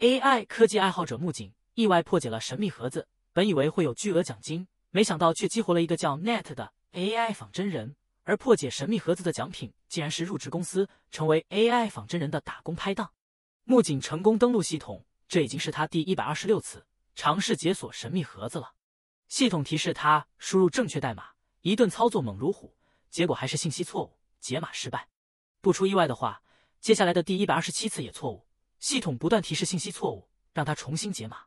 AI 科技爱好者木槿意外破解了神秘盒子，本以为会有巨额奖金，没想到却激活了一个叫 Net 的 AI 仿真人。而破解神秘盒子的奖品，竟然是入职公司，成为 AI 仿真人的打工拍档。木槿成功登录系统，这已经是他第一百二十六次尝试解锁神秘盒子了。系统提示他输入正确代码，一顿操作猛如虎，结果还是信息错误，解码失败。不出意外的话，接下来的第一百二十七次也错误。系统不断提示信息错误，让他重新解码。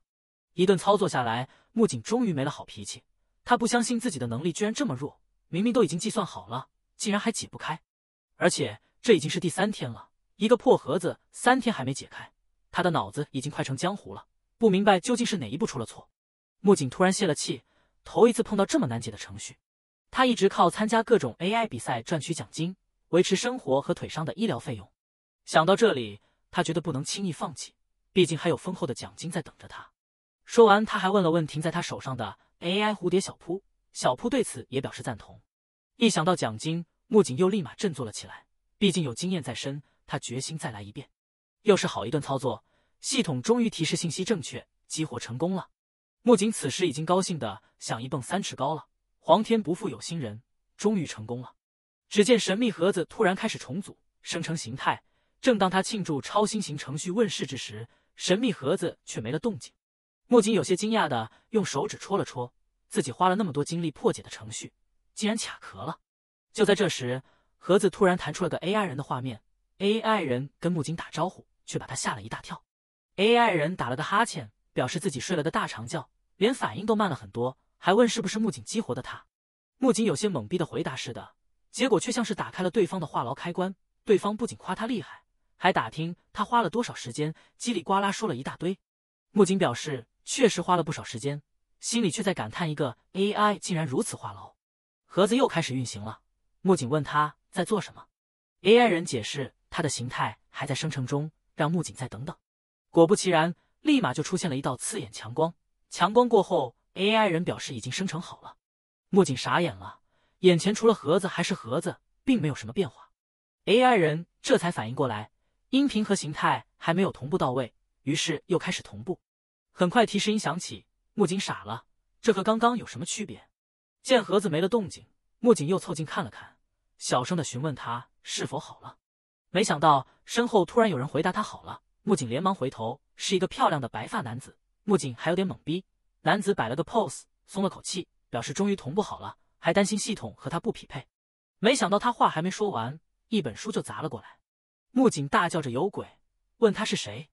一顿操作下来，木槿终于没了好脾气。他不相信自己的能力居然这么弱，明明都已经计算好了，竟然还解不开。而且这已经是第三天了，一个破盒子三天还没解开，他的脑子已经快成浆糊了，不明白究竟是哪一步出了错。木槿突然泄了气，头一次碰到这么难解的程序。他一直靠参加各种 AI 比赛赚取奖金，维持生活和腿伤的医疗费用。想到这里。他觉得不能轻易放弃，毕竟还有丰厚的奖金在等着他。说完，他还问了问停在他手上的 AI 蝴蝶小扑，小扑对此也表示赞同。一想到奖金，木槿又立马振作了起来，毕竟有经验在身，他决心再来一遍。又是好一顿操作，系统终于提示信息正确，激活成功了。木槿此时已经高兴的想一蹦三尺高了，皇天不负有心人，终于成功了。只见神秘盒子突然开始重组，生成形态。正当他庆祝超新型程序问世之时，神秘盒子却没了动静。木槿有些惊讶的用手指戳了戳自己花了那么多精力破解的程序，竟然卡壳了。就在这时，盒子突然弹出了个 AI 人的画面，AI 人跟木槿打招呼，却把他吓了一大跳。AI 人打了个哈欠，表示自己睡了个大长觉，连反应都慢了很多，还问是不是木槿激活的他。木槿有些懵逼的回答是的，结果却像是打开了对方的话痨开关，对方不仅夸他厉害。还打听他花了多少时间，叽里呱啦说了一大堆。木槿表示确实花了不少时间，心里却在感叹一个 AI 竟然如此话痨。盒子又开始运行了，木槿问他在做什么，AI 人解释他的形态还在生成中，让木槿再等等。果不其然，立马就出现了一道刺眼强光。强光过后，AI 人表示已经生成好了。木槿傻眼了，眼前除了盒子还是盒子，并没有什么变化。AI 人这才反应过来。音频和形态还没有同步到位，于是又开始同步。很快提示音响起，木槿傻了，这和刚刚有什么区别？见盒子没了动静，木槿又凑近看了看，小声的询问他是否好了。没想到身后突然有人回答他好了，木槿连忙回头，是一个漂亮的白发男子。木槿还有点懵逼，男子摆了个 pose，松了口气，表示终于同步好了，还担心系统和他不匹配。没想到他话还没说完，一本书就砸了过来。木槿大叫着：“有鬼！”问他是谁，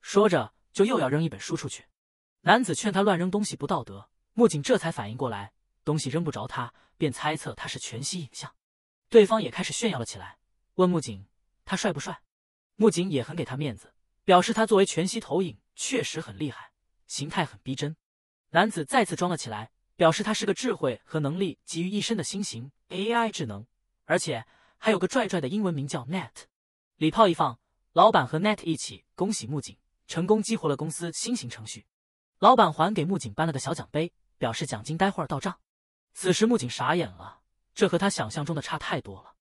说着就又要扔一本书出去。男子劝他乱扔东西不道德，木槿这才反应过来，东西扔不着他，便猜测他是全息影像。对方也开始炫耀了起来，问木槿：“他帅不帅？”木槿也很给他面子，表示他作为全息投影确实很厉害，形态很逼真。男子再次装了起来，表示他是个智慧和能力集于一身的新型 AI 智能，而且还有个拽拽的英文名叫 Net。礼炮一放，老板和 Net 一起恭喜木槿成功激活了公司新型程序。老板还给木槿颁了个小奖杯，表示奖金待会儿到账。此时木槿傻眼了，这和他想象中的差太多了。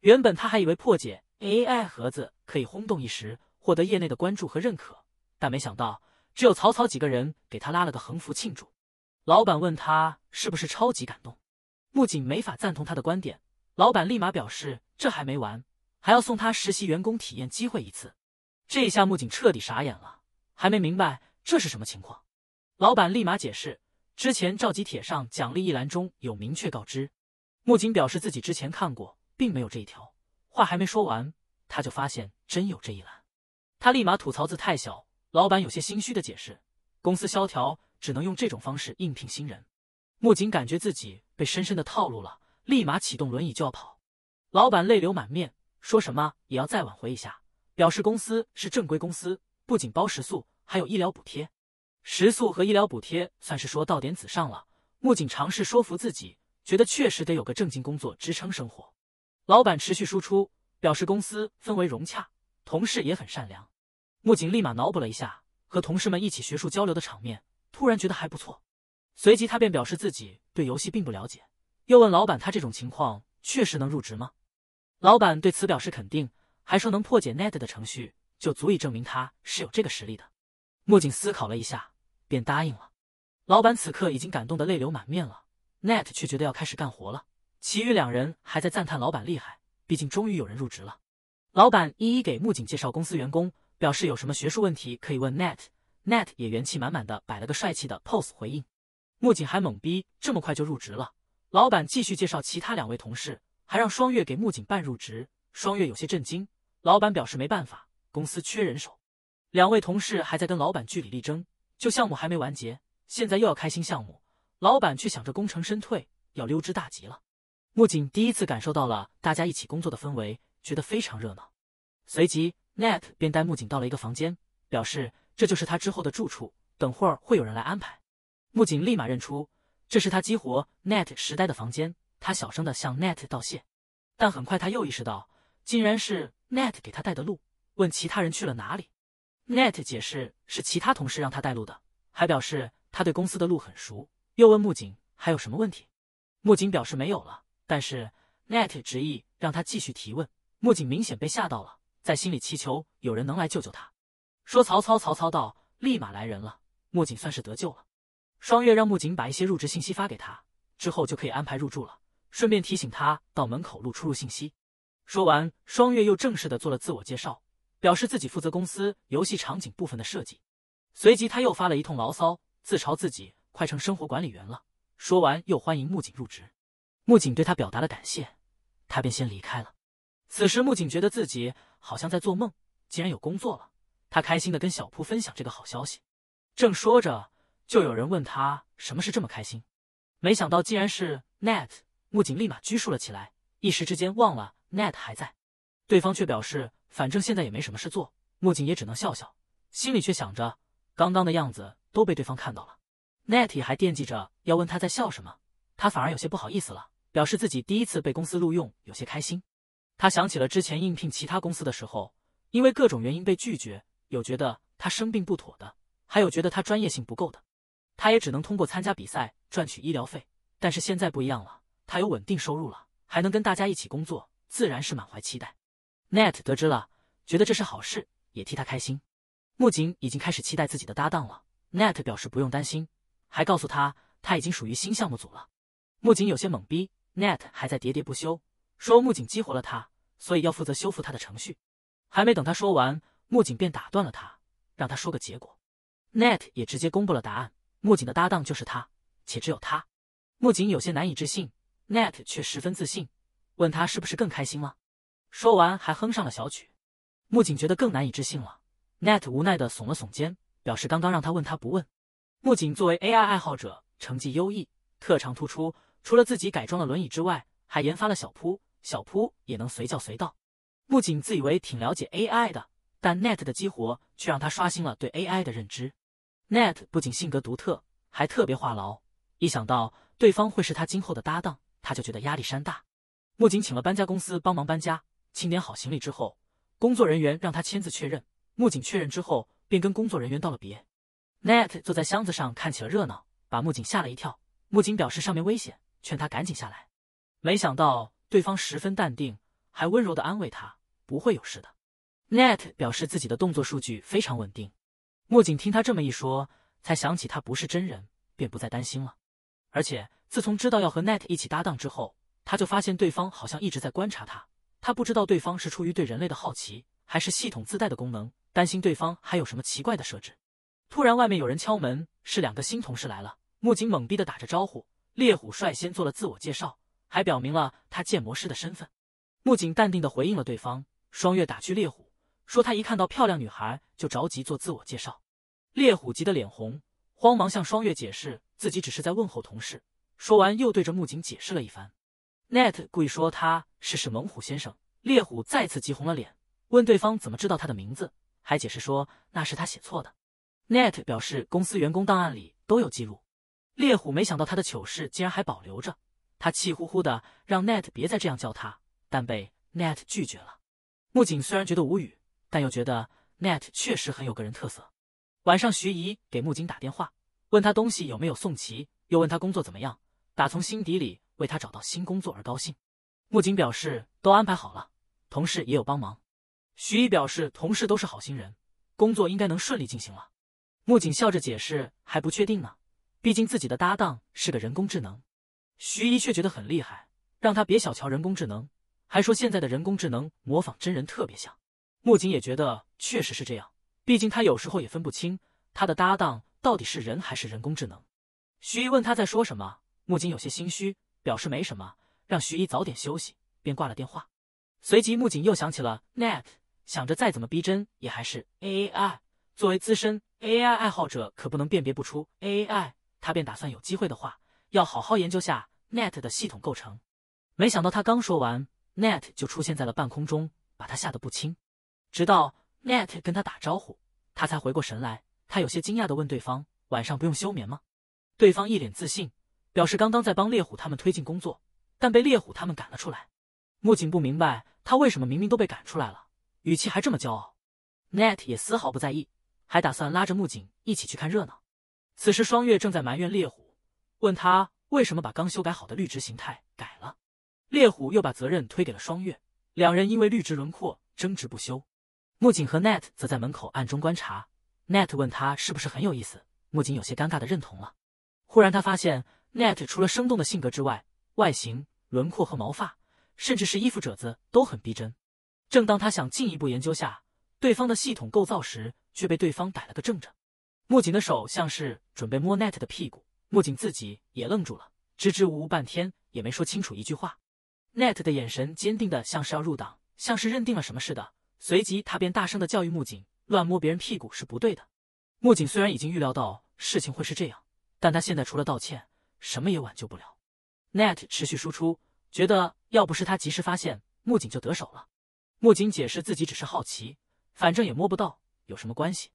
原本他还以为破解 AI 盒子可以轰动一时，获得业内的关注和认可，但没想到只有草草几个人给他拉了个横幅庆祝。老板问他是不是超级感动，木槿没法赞同他的观点。老板立马表示这还没完。还要送他实习员工体验机会一次，这一下木槿彻底傻眼了，还没明白这是什么情况。老板立马解释，之前召集帖上奖励一栏中有明确告知。木槿表示自己之前看过，并没有这一条。话还没说完，他就发现真有这一栏，他立马吐槽字太小。老板有些心虚的解释，公司萧条，只能用这种方式应聘新人。木槿感觉自己被深深的套路了，立马启动轮椅就要跑。老板泪流满面。说什么也要再挽回一下，表示公司是正规公司，不仅包食宿，还有医疗补贴。食宿和医疗补贴算是说到点子上了。木槿尝试说服自己，觉得确实得有个正经工作支撑生活。老板持续输出，表示公司氛围融洽，同事也很善良。木槿立马脑补了一下和同事们一起学术交流的场面，突然觉得还不错。随即他便表示自己对游戏并不了解，又问老板他这种情况确实能入职吗？老板对此表示肯定，还说能破解 Net 的程序就足以证明他是有这个实力的。木槿思考了一下，便答应了。老板此刻已经感动得泪流满面了，Net 却觉得要开始干活了。其余两人还在赞叹老板厉害，毕竟终于有人入职了。老板一一给木槿介绍公司员工，表示有什么学术问题可以问 Net。Net 也元气满满的摆了个帅气的 pose 回应。木槿还懵逼，这么快就入职了。老板继续介绍其他两位同事。还让双月给木槿办入职，双月有些震惊。老板表示没办法，公司缺人手。两位同事还在跟老板据理力争，就项目还没完结，现在又要开新项目，老板却想着功成身退，要溜之大吉了。木槿第一次感受到了大家一起工作的氛围，觉得非常热闹。随即，Net 便带木槿到了一个房间，表示这就是他之后的住处，等会儿会有人来安排。木槿立马认出，这是他激活 Net 时代的房间。他小声的向 Net 道谢，但很快他又意识到，竟然是 Net 给他带的路。问其他人去了哪里，Net 解释是其他同事让他带路的，还表示他对公司的路很熟。又问木槿还有什么问题，木槿表示没有了，但是 Net 执意让他继续提问。木槿明显被吓到了，在心里祈求有人能来救救他。说曹操，曹操到，立马来人了。木槿算是得救了。双月让木槿把一些入职信息发给他，之后就可以安排入住了。顺便提醒他到门口录出入信息。说完，双月又正式的做了自我介绍，表示自己负责公司游戏场景部分的设计。随即他又发了一通牢骚，自嘲自己快成生活管理员了。说完，又欢迎木槿入职。木槿对他表达了感谢，他便先离开了。此时木槿觉得自己好像在做梦，竟然有工作了。他开心的跟小铺分享这个好消息。正说着，就有人问他什么事这么开心。没想到竟然是 Net。木槿立马拘束了起来，一时之间忘了 Net 还在，对方却表示反正现在也没什么事做，木槿也只能笑笑，心里却想着刚刚的样子都被对方看到了。Net 还惦记着要问他在笑什么，他反而有些不好意思了，表示自己第一次被公司录用，有些开心。他想起了之前应聘其他公司的时候，因为各种原因被拒绝，有觉得他生病不妥的，还有觉得他专业性不够的，他也只能通过参加比赛赚取医疗费，但是现在不一样了。他有稳定收入了，还能跟大家一起工作，自然是满怀期待。Net 得知了，觉得这是好事，也替他开心。木槿已经开始期待自己的搭档了。Net 表示不用担心，还告诉他他已经属于新项目组了。木槿有些懵逼。Net 还在喋喋不休，说木槿激活了他，所以要负责修复他的程序。还没等他说完，木槿便打断了他，让他说个结果。Net 也直接公布了答案：木槿的搭档就是他，且只有他。木槿有些难以置信。Net 却十分自信，问他是不是更开心了？说完还哼上了小曲。木槿觉得更难以置信了。Net 无奈的耸了耸肩，表示刚刚让他问他不问。木槿作为 AI 爱好者，成绩优异，特长突出。除了自己改装了轮椅之外，还研发了小扑，小扑也能随叫随到。木槿自以为挺了解 AI 的，但 Net 的激活却让他刷新了对 AI 的认知。Net 不仅性格独特，还特别话痨。一想到对方会是他今后的搭档，他就觉得压力山大，木槿请了搬家公司帮忙搬家，清点好行李之后，工作人员让他签字确认。木槿确认之后，便跟工作人员道了别。Net 坐在箱子上看起了热闹，把木槿吓了一跳。木槿表示上面危险，劝他赶紧下来。没想到对方十分淡定，还温柔的安慰他不会有事的。Net 表示自己的动作数据非常稳定。木槿听他这么一说，才想起他不是真人，便不再担心了。而且自从知道要和 Net 一起搭档之后，他就发现对方好像一直在观察他。他不知道对方是出于对人类的好奇，还是系统自带的功能，担心对方还有什么奇怪的设置。突然外面有人敲门，是两个新同事来了。木槿懵逼的打着招呼，猎虎率先做了自我介绍，还表明了他建模师的身份。木槿淡定的回应了对方。双月打趣猎虎，说他一看到漂亮女孩就着急做自我介绍。猎虎急得脸红。慌忙向双月解释自己只是在问候同事，说完又对着木槿解释了一番。Net 故意说他是是猛虎先生，猎虎再次急红了脸，问对方怎么知道他的名字，还解释说那是他写错的。Net 表示公司员工档案里都有记录。猎虎没想到他的糗事竟然还保留着，他气呼呼的让 Net 别再这样叫他，但被 Net 拒绝了。木槿虽然觉得无语，但又觉得 Net 确实很有个人特色。晚上，徐姨给木槿打电话，问他东西有没有送齐，又问他工作怎么样，打从心底里为他找到新工作而高兴。木槿表示都安排好了，同事也有帮忙。徐姨表示同事都是好心人，工作应该能顺利进行了。木槿笑着解释还不确定呢，毕竟自己的搭档是个人工智能。徐姨却觉得很厉害，让他别小瞧人工智能，还说现在的人工智能模仿真人特别像。木槿也觉得确实是这样。毕竟他有时候也分不清他的搭档到底是人还是人工智能。徐一问他在说什么，木槿有些心虚，表示没什么，让徐一早点休息，便挂了电话。随即木槿又想起了 Net，想着再怎么逼真也还是 AI。作为资深 AI 爱好者，可不能辨别不出 AI。他便打算有机会的话要好好研究下 Net 的系统构成。没想到他刚说完，Net 就出现在了半空中，把他吓得不轻。直到。Net 跟他打招呼，他才回过神来。他有些惊讶的问对方：“晚上不用休眠吗？”对方一脸自信，表示刚刚在帮猎虎他们推进工作，但被猎虎他们赶了出来。木槿不明白他为什么明明都被赶出来了，语气还这么骄傲。Net 也丝毫不在意，还打算拉着木槿一起去看热闹。此时双月正在埋怨猎虎，问他为什么把刚修改好的绿植形态改了。猎虎又把责任推给了双月，两人因为绿植轮廓争执不休。木槿和 Net 则在门口暗中观察。Net 问他是不是很有意思，木槿有些尴尬的认同了。忽然他发现 Net 除了生动的性格之外，外形轮廓和毛发，甚至是衣服褶子都很逼真。正当他想进一步研究下对方的系统构造时，却被对方逮了个正着。木槿的手像是准备摸 Net 的屁股，木槿自己也愣住了，支支吾吾半天也没说清楚一句话。Net 的眼神坚定的像是要入党，像是认定了什么似的。随即，他便大声的教育木槿：“乱摸别人屁股是不对的。”木槿虽然已经预料到事情会是这样，但他现在除了道歉，什么也挽救不了。Net 持续输出，觉得要不是他及时发现，木槿就得手了。木槿解释自己只是好奇，反正也摸不到，有什么关系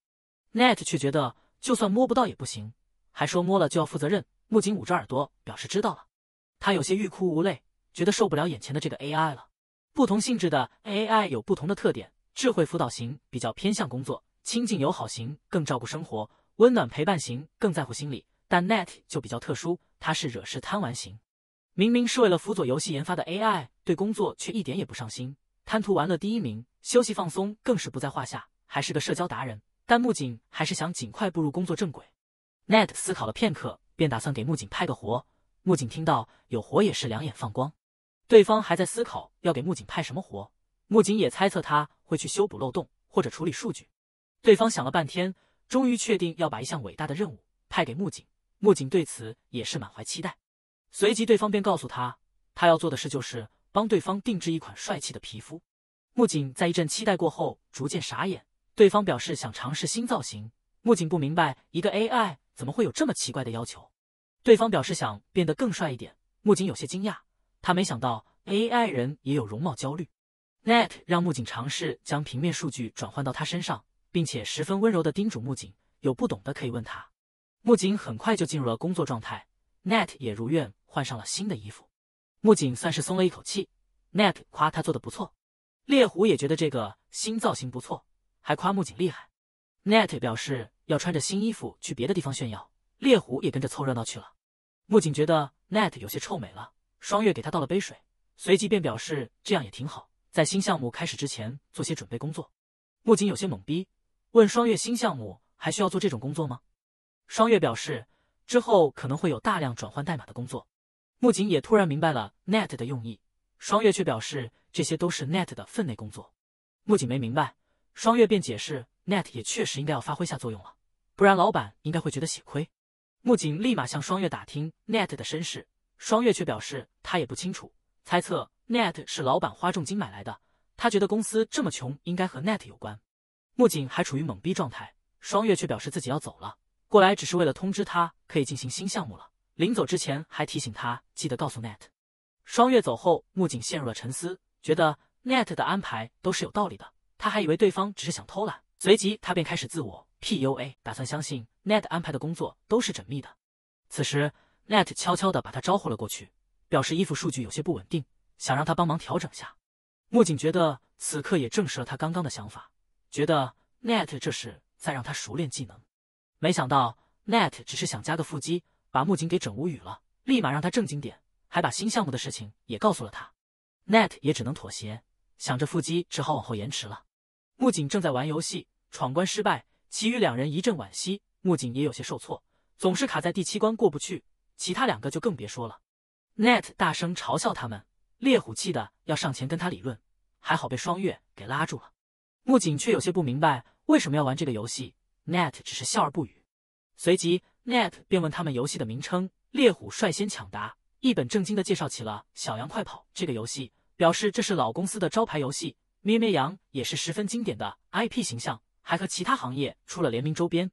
？Net 却觉得就算摸不到也不行，还说摸了就要负责任。木槿捂着耳朵表示知道了，他有些欲哭无泪，觉得受不了眼前的这个 AI 了。不同性质的 AI 有不同的特点。智慧辅导型比较偏向工作，亲近友好型更照顾生活，温暖陪伴型更在乎心理，但 Net 就比较特殊，它是惹事贪玩型，明明是为了辅佐游戏研发的 AI，对工作却一点也不上心，贪图玩乐第一名，休息放松更是不在话下，还是个社交达人。但木槿还是想尽快步入工作正轨。Net 思考了片刻，便打算给木槿派个活。木槿听到有活也是两眼放光，对方还在思考要给木槿派什么活。木槿也猜测他会去修补漏洞或者处理数据，对方想了半天，终于确定要把一项伟大的任务派给木槿。木槿对此也是满怀期待，随即对方便告诉他，他要做的事就是帮对方定制一款帅气的皮肤。木槿在一阵期待过后，逐渐傻眼。对方表示想尝试新造型，木槿不明白一个 AI 怎么会有这么奇怪的要求。对方表示想变得更帅一点，木槿有些惊讶，他没想到 AI 人也有容貌焦虑。Net 让木槿尝试将平面数据转换到他身上，并且十分温柔的叮嘱木槿有不懂的可以问他。木槿很快就进入了工作状态，Net 也如愿换上了新的衣服。木槿算是松了一口气。Net 夸他做的不错，猎狐也觉得这个新造型不错，还夸木槿厉害。Net 表示要穿着新衣服去别的地方炫耀，猎狐也跟着凑热闹去了。木槿觉得 Net 有些臭美了，双月给他倒了杯水，随即便表示这样也挺好。在新项目开始之前做些准备工作，木槿有些懵逼，问双月新项目还需要做这种工作吗？双月表示之后可能会有大量转换代码的工作，木槿也突然明白了 Net 的用意，双月却表示这些都是 Net 的分内工作，木槿没明白，双月便解释 Net 也确实应该要发挥下作用了，不然老板应该会觉得血亏。木槿立马向双月打听 Net 的身世，双月却表示他也不清楚，猜测。Net 是老板花重金买来的，他觉得公司这么穷应该和 Net 有关。木槿还处于懵逼状态，双月却表示自己要走了，过来只是为了通知他可以进行新项目了。临走之前还提醒他记得告诉 Net。双月走后，木槿陷入了沉思，觉得 Net 的安排都是有道理的。他还以为对方只是想偷懒，随即他便开始自我 PUA，打算相信 Net 安排的工作都是缜密的。此时，Net 悄悄的把他招呼了过去，表示衣服数据有些不稳定。想让他帮忙调整下，木槿觉得此刻也证实了他刚刚的想法，觉得 Net 这是在让他熟练技能。没想到 Net 只是想加个腹肌，把木槿给整无语了，立马让他正经点，还把新项目的事情也告诉了他。Net 也只能妥协，想着腹肌只好往后延迟了。木槿正在玩游戏，闯关失败，其余两人一阵惋惜，木槿也有些受挫，总是卡在第七关过不去，其他两个就更别说了。Net 大声嘲笑他们。猎虎气的要上前跟他理论，还好被双月给拉住了。木槿却有些不明白为什么要玩这个游戏。Net 只是笑而不语，随即 Net 便问他们游戏的名称。猎虎率先抢答，一本正经的介绍起了《小羊快跑》这个游戏，表示这是老公司的招牌游戏，咩咩羊也是十分经典的 IP 形象，还和其他行业出了联名周边。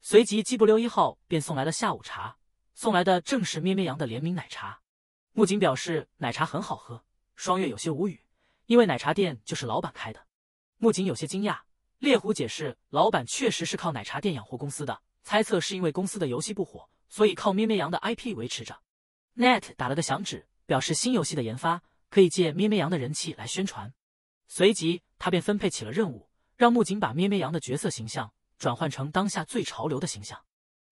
随即鸡不溜一号便送来了下午茶，送来的正是咩咩羊的联名奶茶。木槿表示奶茶很好喝，双月有些无语，因为奶茶店就是老板开的。木槿有些惊讶，猎虎解释，老板确实是靠奶茶店养活公司的，猜测是因为公司的游戏不火，所以靠咩咩羊的 IP 维持着。Net 打了个响指，表示新游戏的研发可以借咩咩羊的人气来宣传。随即他便分配起了任务，让木槿把咩咩羊的角色形象转换成当下最潮流的形象，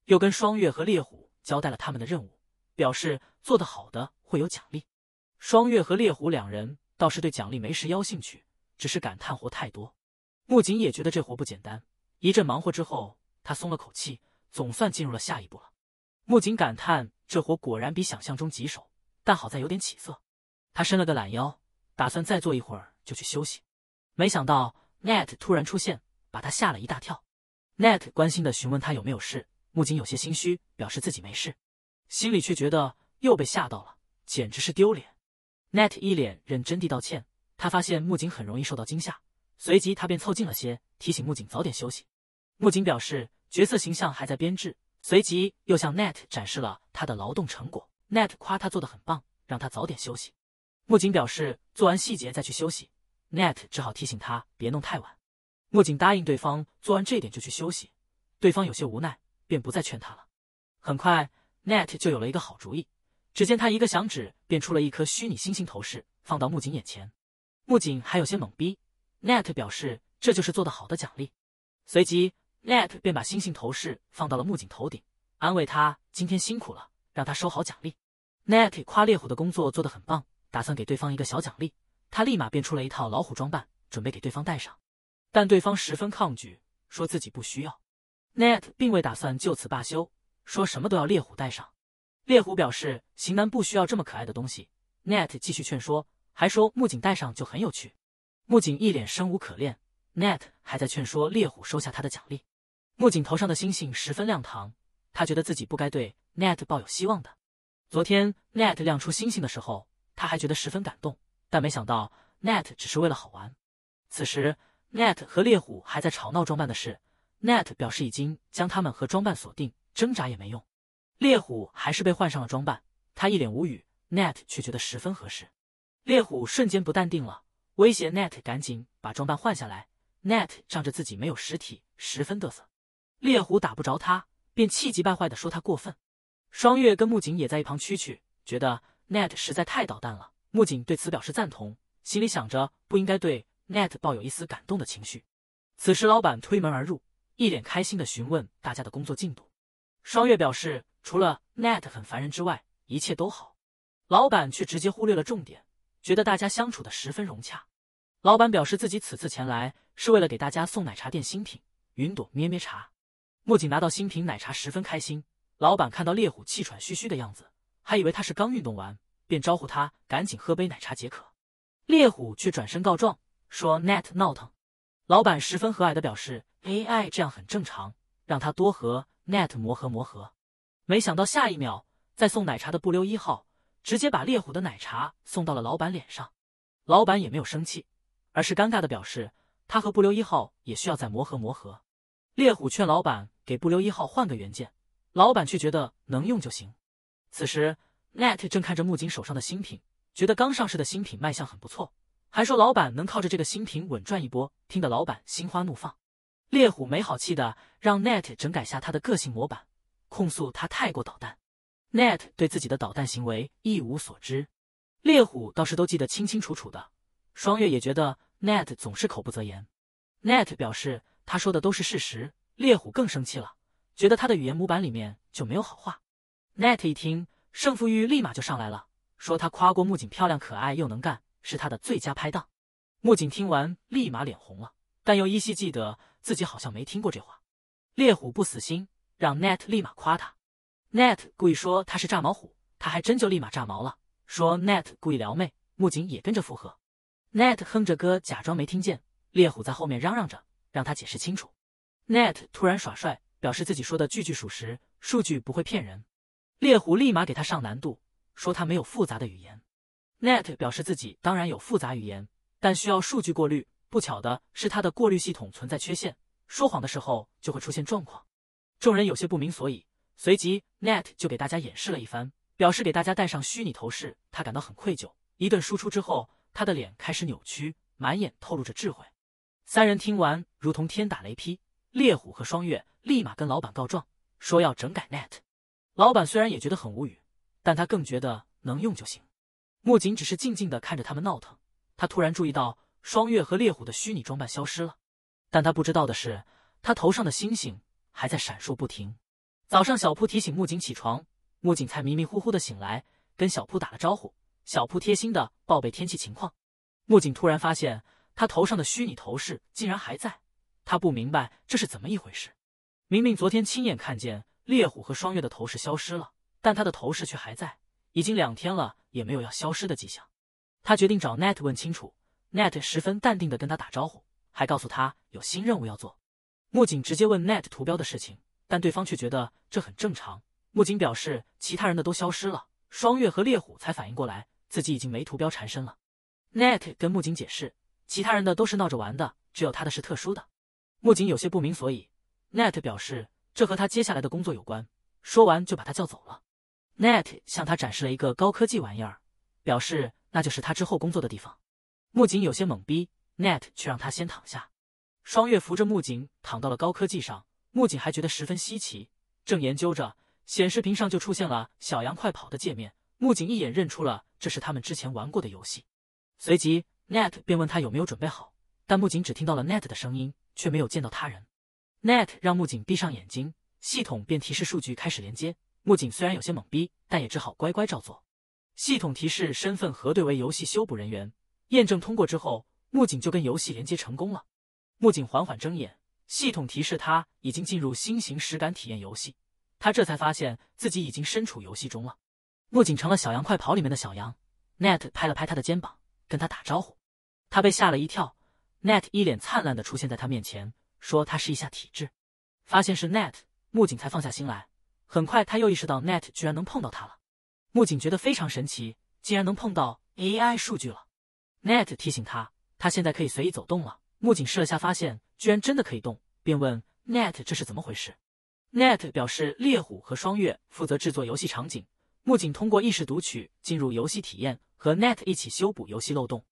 又跟双月和猎虎交代了他们的任务。表示做得好的会有奖励。双月和猎狐两人倒是对奖励没什邀兴趣，只是感叹活太多。木槿也觉得这活不简单。一阵忙活之后，他松了口气，总算进入了下一步了。木槿感叹，这活果然比想象中棘手，但好在有点起色。他伸了个懒腰，打算再坐一会儿就去休息。没想到 Net 突然出现，把他吓了一大跳。Net 关心的询问他有没有事，木槿有些心虚，表示自己没事。心里却觉得又被吓到了，简直是丢脸。Net 一脸认真地道歉，他发现木槿很容易受到惊吓，随即他便凑近了些，提醒木槿早点休息。木槿表示角色形象还在编制，随即又向 Net 展示了他的劳动成果。Net 夸他做的很棒，让他早点休息。木槿表示做完细节再去休息，Net 只好提醒他别弄太晚。木槿答应对方做完这点就去休息，对方有些无奈，便不再劝他了。很快。Net 就有了一个好主意，只见他一个响指，便出了一颗虚拟星星头饰，放到木槿眼前。木槿还有些懵逼，Net 表示这就是做的好的奖励。随即，Net 便把星星头饰放到了木槿头顶，安慰他今天辛苦了，让他收好奖励。Net 夸猎虎的工作做得很棒，打算给对方一个小奖励。他立马变出了一套老虎装扮，准备给对方戴上，但对方十分抗拒，说自己不需要。Net 并未打算就此罢休。说什么都要猎虎带上，猎虎表示型男不需要这么可爱的东西。Net 继续劝说，还说木槿戴上就很有趣。木槿一脸生无可恋。Net 还在劝说猎虎收下他的奖励。木槿头上的星星十分亮堂，他觉得自己不该对 Net 抱有希望的。昨天 Net 亮出星星的时候，他还觉得十分感动，但没想到 Net 只是为了好玩。此时 Net 和猎虎还在吵闹装扮的事。Net 表示已经将他们和装扮锁定。挣扎也没用，猎虎还是被换上了装扮。他一脸无语，Net 却觉得十分合适。猎虎瞬间不淡定了，威胁 Net 赶紧把装扮换下来。Net 仗着自己没有实体，十分得瑟。猎虎打不着他，便气急败坏的说他过分。双月跟木槿也在一旁蛐蛐，觉得 Net 实在太捣蛋了。木槿对此表示赞同，心里想着不应该对 Net 抱有一丝感动的情绪。此时老板推门而入，一脸开心的询问大家的工作进度。双月表示，除了 Net 很烦人之外，一切都好。老板却直接忽略了重点，觉得大家相处的十分融洽。老板表示自己此次前来是为了给大家送奶茶店新品——云朵咩咩茶。木槿拿到新品奶茶十分开心。老板看到猎虎气喘吁吁的样子，还以为他是刚运动完，便招呼他赶紧喝杯奶茶解渴。猎虎却转身告状，说 Net 闹腾。老板十分和蔼的表示，AI 这样很正常，让他多喝。Net 磨合磨合，没想到下一秒，在送奶茶的不溜一号直接把猎虎的奶茶送到了老板脸上。老板也没有生气，而是尴尬的表示，他和不溜一号也需要再磨合磨合。猎虎劝老板给不溜一号换个原件，老板却觉得能用就行。此时，Net 正看着木槿手上的新品，觉得刚上市的新品卖相很不错，还说老板能靠着这个新品稳赚一波，听得老板心花怒放。猎虎没好气的让 Net 整改下他的个性模板，控诉他太过捣蛋。Net 对自己的捣蛋行为一无所知，猎虎倒是都记得清清楚楚的。双月也觉得 Net 总是口不择言。Net 表示他说的都是事实。猎虎更生气了，觉得他的语言模板里面就没有好话。Net 一听，胜负欲立马就上来了，说他夸过木槿漂亮、可爱又能干，是他的最佳拍档。木槿听完立马脸红了，但又依稀记得。自己好像没听过这话，猎虎不死心，让 Net 立马夸他。Net 故意说他是炸毛虎，他还真就立马炸毛了，说 Net 故意撩妹。木槿也跟着附和。Net 哼着歌假装没听见，猎虎在后面嚷嚷着让他解释清楚。Net 突然耍帅，表示自己说的句句属实，数据不会骗人。猎虎立马给他上难度，说他没有复杂的语言。Net 表示自己当然有复杂语言，但需要数据过滤。不巧的是，他的过滤系统存在缺陷，说谎的时候就会出现状况。众人有些不明所以，随即 Net 就给大家演示了一番，表示给大家戴上虚拟头饰。他感到很愧疚，一顿输出之后，他的脸开始扭曲，满眼透露着智慧。三人听完，如同天打雷劈，猎虎和双月立马跟老板告状，说要整改 Net。老板虽然也觉得很无语，但他更觉得能用就行。木槿只是静静的看着他们闹腾，他突然注意到。双月和猎虎的虚拟装扮消失了，但他不知道的是，他头上的星星还在闪烁不停。早上，小铺提醒木槿起床，木槿才迷迷糊糊的醒来，跟小铺打了招呼。小铺贴心的报备天气情况。木槿突然发现，他头上的虚拟头饰竟然还在，他不明白这是怎么一回事。明明昨天亲眼看见猎虎和双月的头饰消失了，但他的头饰却还在，已经两天了也没有要消失的迹象。他决定找 Net 问清楚。Net 十分淡定的跟他打招呼，还告诉他有新任务要做。木槿直接问 Net 图标的事情，但对方却觉得这很正常。木槿表示其他人的都消失了，双月和猎虎才反应过来自己已经没图标缠身了。Net 跟木槿解释，其他人的都是闹着玩的，只有他的是特殊的。木槿有些不明所以，Net 表示这和他接下来的工作有关，说完就把他叫走了。Net 向他展示了一个高科技玩意儿，表示那就是他之后工作的地方。木槿有些懵逼，Net 却让他先躺下。双月扶着木槿躺到了高科技上，木槿还觉得十分稀奇，正研究着，显示屏上就出现了“小羊快跑”的界面。木槿一眼认出了这是他们之前玩过的游戏，随即 Net 便问他有没有准备好，但木槿只听到了 Net 的声音，却没有见到他人。Net 让木槿闭上眼睛，系统便提示数据开始连接。木槿虽然有些懵逼，但也只好乖乖照做。系统提示身份核对为游戏修补人员。验证通过之后，木槿就跟游戏连接成功了。木槿缓缓睁眼，系统提示他已经进入新型实感体验游戏。他这才发现自己已经身处游戏中了。木槿成了小羊快跑里面的小羊。Net 拍了拍他的肩膀，跟他打招呼。他被吓了一跳。Net 一脸灿烂的出现在他面前，说他试一下体质，发现是 Net 木槿才放下心来。很快他又意识到 Net 居然能碰到他了。木槿觉得非常神奇，竟然能碰到 AI 数据了。Net 提醒他，他现在可以随意走动了。木槿试了下，发现居然真的可以动，便问 Net 这是怎么回事。Net 表示猎虎和双月负责制作游戏场景，木槿通过意识读取进入游戏体验，和 Net 一起修补游戏漏洞。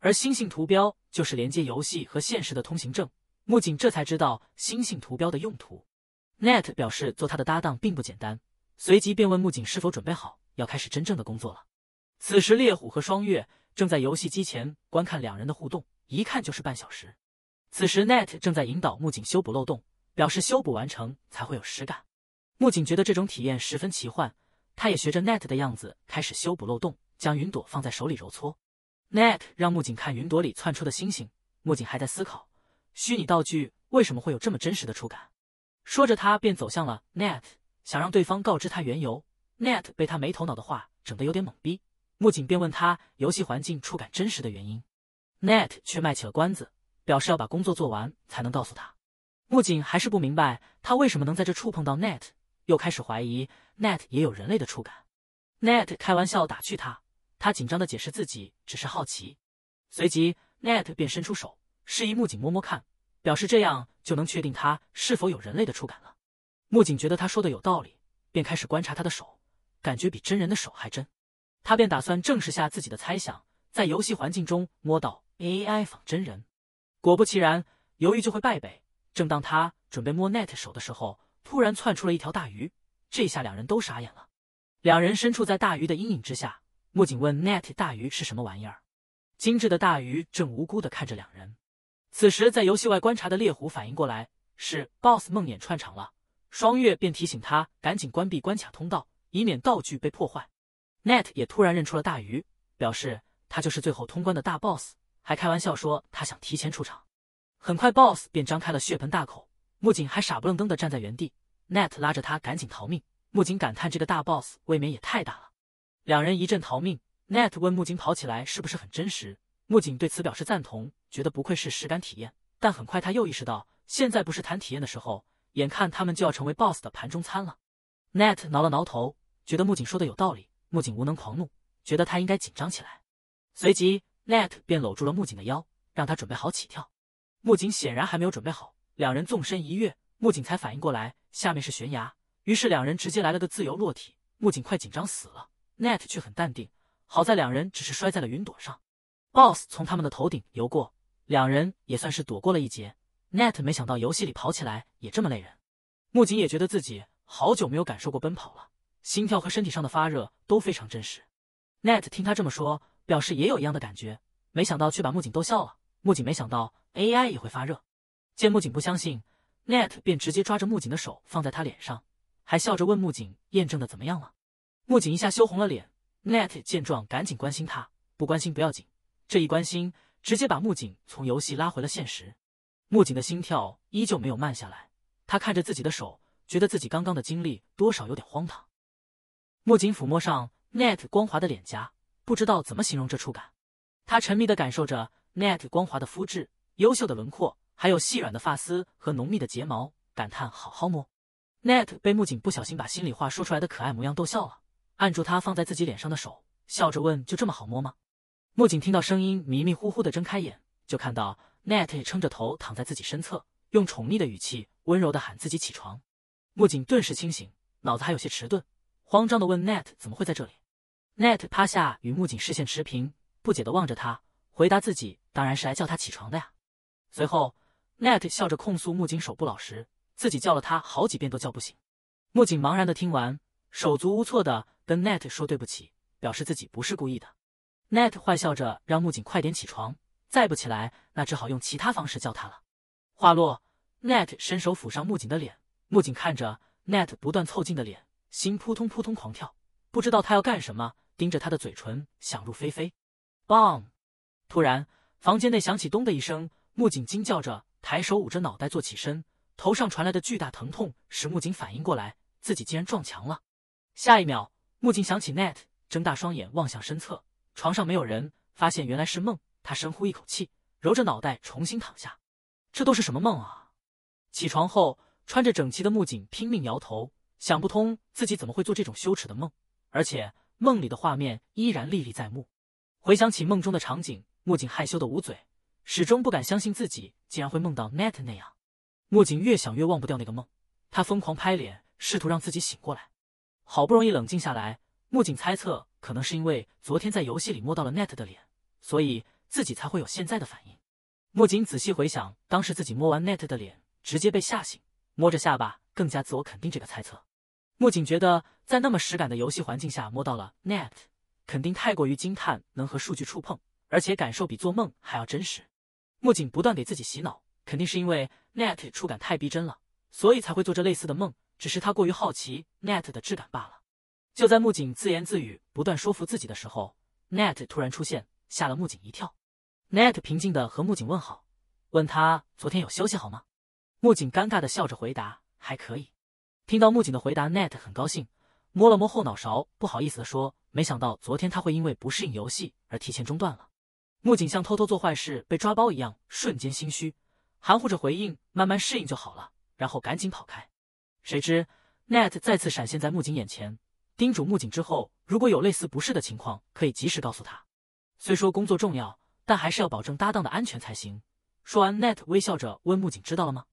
而星星图标就是连接游戏和现实的通行证。木槿这才知道星星图标的用途。Net 表示做他的搭档并不简单，随即便问木槿是否准备好要开始真正的工作了。此时猎虎和双月。正在游戏机前观看两人的互动，一看就是半小时。此时，Net 正在引导木槿修补漏洞，表示修补完成才会有实感。木槿觉得这种体验十分奇幻，他也学着 Net 的样子开始修补漏洞，将云朵放在手里揉搓。Net 让木槿看云朵里窜出的星星，木槿还在思考虚拟道具为什么会有这么真实的触感。说着，他便走向了 Net，想让对方告知他缘由。Net 被他没头脑的话整得有点懵逼。木槿便问他游戏环境触感真实的原因，Net 却卖起了关子，表示要把工作做完才能告诉他。木槿还是不明白他为什么能在这触碰到 Net，又开始怀疑 Net 也有人类的触感。Net 开玩笑打趣他，他紧张的解释自己只是好奇，随即 Net 便伸出手示意木槿摸摸看，表示这样就能确定他是否有人类的触感了。木槿觉得他说的有道理，便开始观察他的手，感觉比真人的手还真。他便打算证实下自己的猜想，在游戏环境中摸到 AI 仿真人，果不其然，犹豫就会败北。正当他准备摸 Net 手的时候，突然窜出了一条大鱼，这下两人都傻眼了。两人身处在大鱼的阴影之下，木槿问 Net：“ 大鱼是什么玩意儿？”精致的大鱼正无辜的看着两人。此时，在游戏外观察的猎狐反应过来，是 BOSS 梦魇串场了。双月便提醒他赶紧关闭关卡通道，以免道具被破坏。Net 也突然认出了大鱼，表示他就是最后通关的大 BOSS，还开玩笑说他想提前出场。很快，BOSS 便张开了血盆大口，木槿还傻不愣登的站在原地。Net 拉着他赶紧逃命，木槿感叹这个大 BOSS 未免也太大了。两人一阵逃命，Net 问木槿跑起来是不是很真实，木槿对此表示赞同，觉得不愧是实感体验。但很快他又意识到现在不是谈体验的时候，眼看他们就要成为 BOSS 的盘中餐了。Net 挠了挠头，觉得木槿说的有道理。木槿无能狂怒，觉得他应该紧张起来。随即，Net 便搂住了木槿的腰，让他准备好起跳。木槿显然还没有准备好，两人纵身一跃，木槿才反应过来，下面是悬崖，于是两人直接来了个自由落体。木槿快紧张死了，Net 却很淡定。好在两人只是摔在了云朵上，Boss 从他们的头顶游过，两人也算是躲过了一劫。Net 没想到游戏里跑起来也这么累人，木槿也觉得自己好久没有感受过奔跑了。心跳和身体上的发热都非常真实。Net 听他这么说，表示也有一样的感觉，没想到却把木槿逗笑了。木槿没想到 AI 也会发热，见木槿不相信，Net 便直接抓着木槿的手放在他脸上，还笑着问木槿验证的怎么样了。木槿一下羞红了脸，Net 见状赶紧关心他，不关心不要紧，这一关心直接把木槿从游戏拉回了现实。木槿的心跳依旧没有慢下来，他看着自己的手，觉得自己刚刚的经历多少有点荒唐。木槿抚摸上 Net 光滑的脸颊，不知道怎么形容这触感。他沉迷地感受着 Net 光滑的肤质、优秀的轮廓，还有细软的发丝和浓密的睫毛，感叹：“好好摸。”Net 被木槿不小心把心里话说出来的可爱模样逗笑了，按住他放在自己脸上的手，笑着问：“就这么好摸吗？”木槿听到声音，迷迷糊糊的睁开眼，就看到 Net 也撑着头躺在自己身侧，用宠溺的语气温柔的喊自己起床。木槿顿时清醒，脑子还有些迟钝。慌张的问：“Net 怎么会在这里？”Net 趴下，与木槿视线持平，不解的望着他，回答：“自己当然是来叫他起床的呀。”随后，Net 笑着控诉木槿手不老实，自己叫了他好几遍都叫不醒。木槿茫然的听完，手足无措的跟 Net 说：“对不起，表示自己不是故意的。”Net 坏笑着让木槿快点起床，再不起来那只好用其他方式叫他了。话落，Net 伸手抚上木槿的脸，木槿看着 Net 不断凑近的脸。心扑通扑通狂跳，不知道他要干什么，盯着他的嘴唇，想入非非。bang，突然房间内响起咚的一声，木槿惊叫着，抬手捂着脑袋坐起身，头上传来的巨大疼痛使木槿反应过来，自己竟然撞墙了。下一秒，木槿想起 net，睁大双眼望向身侧，床上没有人，发现原来是梦。他深呼一口气，揉着脑袋重新躺下，这都是什么梦啊？起床后，穿着整齐的木槿拼命摇头。想不通自己怎么会做这种羞耻的梦，而且梦里的画面依然历历在目。回想起梦中的场景，木槿害羞的捂嘴，始终不敢相信自己竟然会梦到 Net 那样。木槿越想越忘不掉那个梦，他疯狂拍脸，试图让自己醒过来。好不容易冷静下来，木槿猜测可能是因为昨天在游戏里摸到了 Net 的脸，所以自己才会有现在的反应。木槿仔细回想，当时自己摸完 Net 的脸，直接被吓醒，摸着下巴更加自我肯定这个猜测。木槿觉得，在那么实感的游戏环境下摸到了 Net，肯定太过于惊叹，能和数据触碰，而且感受比做梦还要真实。木槿不断给自己洗脑，肯定是因为 Net 触感太逼真了，所以才会做这类似的梦。只是他过于好奇 Net 的质感罢了。就在木槿自言自语、不断说服自己的时候，Net 突然出现，吓了木槿一跳。Net 平静地和木槿问好，问他昨天有休息好吗？木槿尴尬地笑着回答：“还可以。”听到木槿的回答，Net 很高兴，摸了摸后脑勺，不好意思地说：“没想到昨天他会因为不适应游戏而提前中断了。”木槿像偷偷做坏事被抓包一样，瞬间心虚，含糊着回应：“慢慢适应就好了。”然后赶紧跑开。谁知 Net 再次闪现在木槿眼前，叮嘱木槿之后，如果有类似不适的情况，可以及时告诉他。虽说工作重要，但还是要保证搭档的安全才行。说完，Net 微笑着问木槿：“知道了吗？”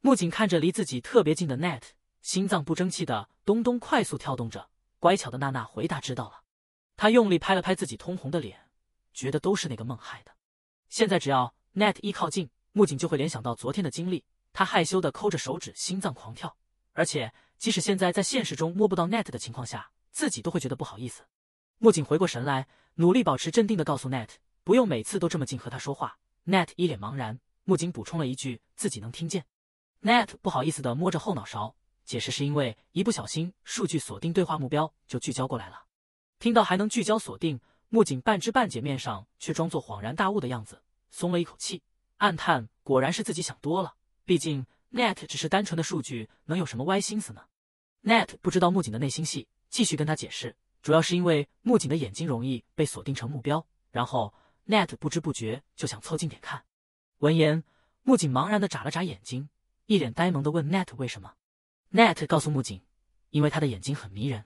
木槿看着离自己特别近的 Net。心脏不争气的东东快速跳动着，乖巧的娜娜回答：“知道了。”她用力拍了拍自己通红的脸，觉得都是那个梦害的。现在只要 Net 一靠近，木槿就会联想到昨天的经历。她害羞的抠着手指，心脏狂跳。而且即使现在在现实中摸不到 Net 的情况下，自己都会觉得不好意思。木槿回过神来，努力保持镇定的告诉 Net：“ 不用每次都这么近和他说话。”Net 一脸茫然。木槿补充了一句：“自己能听见。”Net 不好意思的摸着后脑勺。解释是因为一不小心数据锁定对话目标就聚焦过来了，听到还能聚焦锁定，木槿半知半解，面上却装作恍然大悟的样子，松了一口气，暗叹果然是自己想多了，毕竟 Net 只是单纯的数据，能有什么歪心思呢？Net 不知道木槿的内心戏，继续跟他解释，主要是因为木槿的眼睛容易被锁定成目标，然后 Net 不知不觉就想凑近点看。闻言，木槿茫然的眨了眨眼睛，一脸呆萌的问 Net 为什么。Net 告诉木槿，因为他的眼睛很迷人。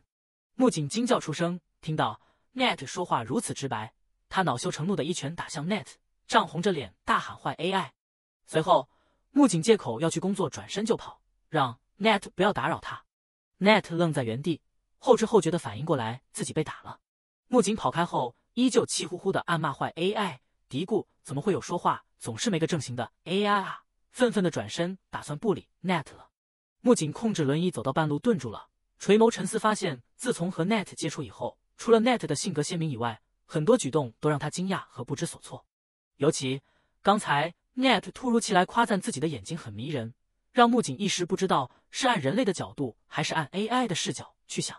木槿惊叫出声，听到 Net 说话如此直白，他恼羞成怒的一拳打向 Net，涨红着脸大喊：“坏 AI！” 随后，木槿借口要去工作，转身就跑，让 Net 不要打扰他。Net 愣在原地，后知后觉的反应过来自己被打了。木槿跑开后，依旧气呼呼的暗骂：“坏 AI！” 嘀咕：“怎么会有说话总是没个正形的 AI 啊？”愤愤的转身打算不理 Net 了。木槿控制轮椅走到半路顿住了，垂眸沉思，发现自从和 Net 接触以后，除了 Net 的性格鲜明以外，很多举动都让他惊讶和不知所措。尤其刚才 Net 突如其来夸赞自己的眼睛很迷人，让木槿一时不知道是按人类的角度还是按 AI 的视角去想。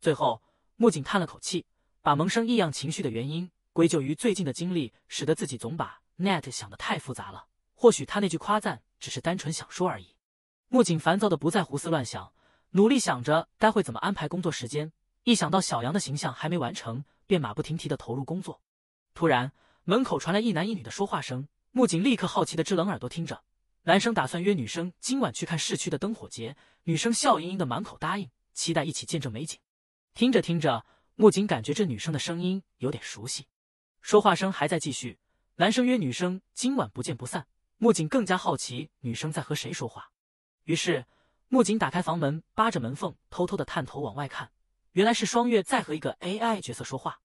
最后，木槿叹了口气，把萌生异样情绪的原因归咎于最近的经历，使得自己总把 Net 想得太复杂了。或许他那句夸赞只是单纯想说而已。木槿烦躁的不再胡思乱想，努力想着待会怎么安排工作时间。一想到小杨的形象还没完成，便马不停蹄的投入工作。突然，门口传来一男一女的说话声，木槿立刻好奇的支棱耳朵听着。男生打算约女生今晚去看市区的灯火节，女生笑盈盈的满口答应，期待一起见证美景。听着听着，木槿感觉这女生的声音有点熟悉。说话声还在继续，男生约女生今晚不见不散。木槿更加好奇女生在和谁说话。于是木槿打开房门，扒着门缝偷偷的探头往外看，原来是双月在和一个 AI 角色说话。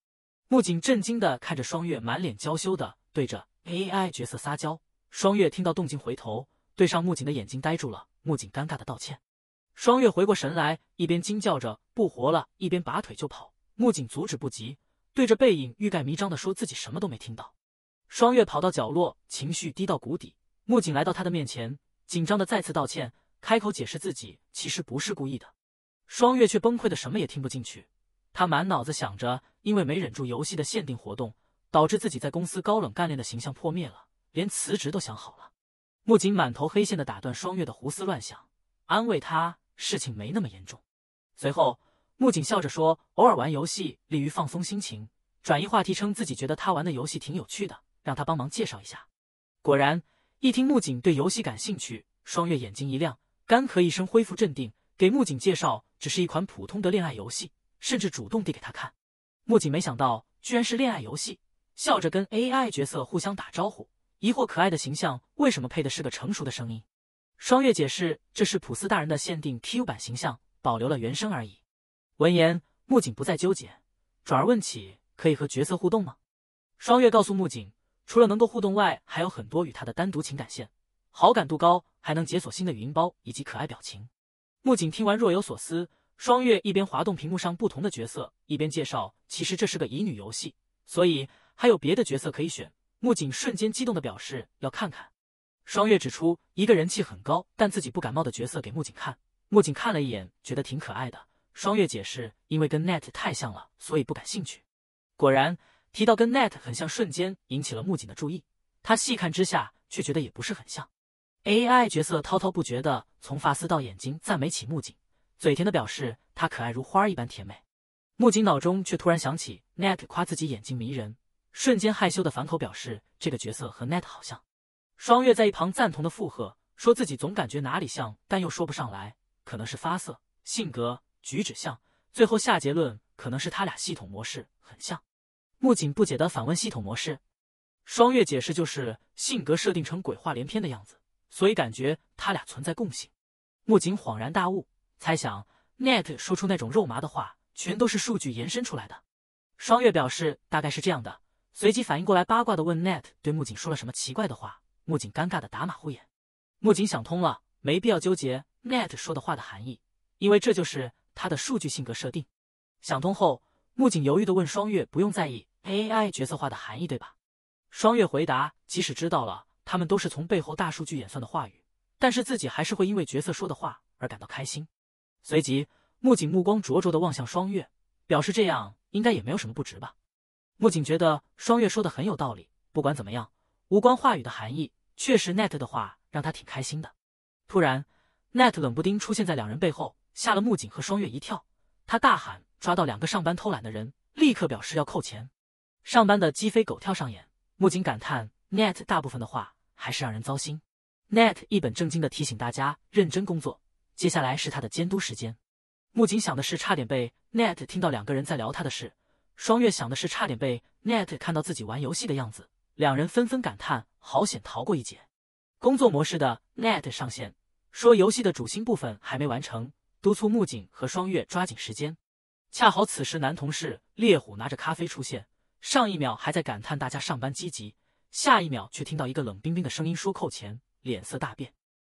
木槿震惊的看着双月，满脸娇羞的对着 AI 角色撒娇。双月听到动静回头，对上木槿的眼睛呆住了。木槿尴尬的道歉。双月回过神来，一边惊叫着不活了，一边拔腿就跑。木槿阻止不及，对着背影欲盖弥彰的说自己什么都没听到。双月跑到角落，情绪低到谷底。木槿来到他的面前，紧张的再次道歉。开口解释自己其实不是故意的，双月却崩溃的什么也听不进去，他满脑子想着因为没忍住游戏的限定活动，导致自己在公司高冷干练的形象破灭了，连辞职都想好了。木槿满头黑线的打断双月的胡思乱想，安慰他事情没那么严重。随后木槿笑着说：“偶尔玩游戏利于放松心情。”转移话题称自己觉得他玩的游戏挺有趣的，让他帮忙介绍一下。果然一听木槿对游戏感兴趣，双月眼睛一亮。干咳一声，恢复镇定，给木槿介绍只是一款普通的恋爱游戏，甚至主动递给他看。木槿没想到居然是恋爱游戏，笑着跟 AI 角色互相打招呼，疑惑可爱的形象为什么配的是个成熟的声音。双月解释这是普斯大人的限定 Q 版形象，保留了原声而已。闻言，木槿不再纠结，转而问起可以和角色互动吗？双月告诉木槿，除了能够互动外，还有很多与他的单独情感线。好感度高，还能解锁新的语音包以及可爱表情。木槿听完若有所思，双月一边滑动屏幕上不同的角色，一边介绍：“其实这是个乙女游戏，所以还有别的角色可以选。”木槿瞬间激动的表示要看看。双月指出一个人气很高但自己不感冒的角色给木槿看，木槿看了一眼，觉得挺可爱的。双月解释：“因为跟 Net 太像了，所以不感兴趣。”果然，提到跟 Net 很像，瞬间引起了木槿的注意。他细看之下，却觉得也不是很像。A I 角色滔滔不绝的从发丝到眼睛赞美起木槿，嘴甜的表示她可爱如花一般甜美。木槿脑中却突然想起 Net 夸自己眼睛迷人，瞬间害羞的反口表示这个角色和 Net 好像。双月在一旁赞同的附和，说自己总感觉哪里像，但又说不上来，可能是发色、性格、举止像，最后下结论可能是他俩系统模式很像。木槿不解的反问系统模式，双月解释就是性格设定成鬼话连篇的样子。所以感觉他俩存在共性，木槿恍然大悟，猜想 Net 说出那种肉麻的话，全都是数据延伸出来的。双月表示大概是这样的，随即反应过来，八卦的问 Net 对木槿说了什么奇怪的话。木槿尴尬的打马虎眼。木槿想通了，没必要纠结 Net 说的话的含义，因为这就是他的数据性格设定。想通后，木槿犹豫的问双月，不用在意 AI 角色化的含义对吧？双月回答，即使知道了。他们都是从背后大数据演算的话语，但是自己还是会因为角色说的话而感到开心。随即，木槿目光灼灼的望向双月，表示这样应该也没有什么不值吧。木槿觉得双月说的很有道理，不管怎么样，无关话语的含义，确实 Net 的话让他挺开心的。突然，Net 冷不丁出现在两人背后，吓了木槿和双月一跳。他大喊：“抓到两个上班偷懒的人，立刻表示要扣钱！”上班的鸡飞狗跳上演。木槿感叹。Net 大部分的话还是让人糟心。Net 一本正经的提醒大家认真工作，接下来是他的监督时间。木槿想的是差点被 Net 听到两个人在聊他的事，双月想的是差点被 Net 看到自己玩游戏的样子，两人纷纷感叹好险逃过一劫。工作模式的 Net 上线，说游戏的主心部分还没完成，督促木槿和双月抓紧时间。恰好此时男同事猎虎拿着咖啡出现，上一秒还在感叹大家上班积极。下一秒却听到一个冷冰冰的声音说扣钱，脸色大变。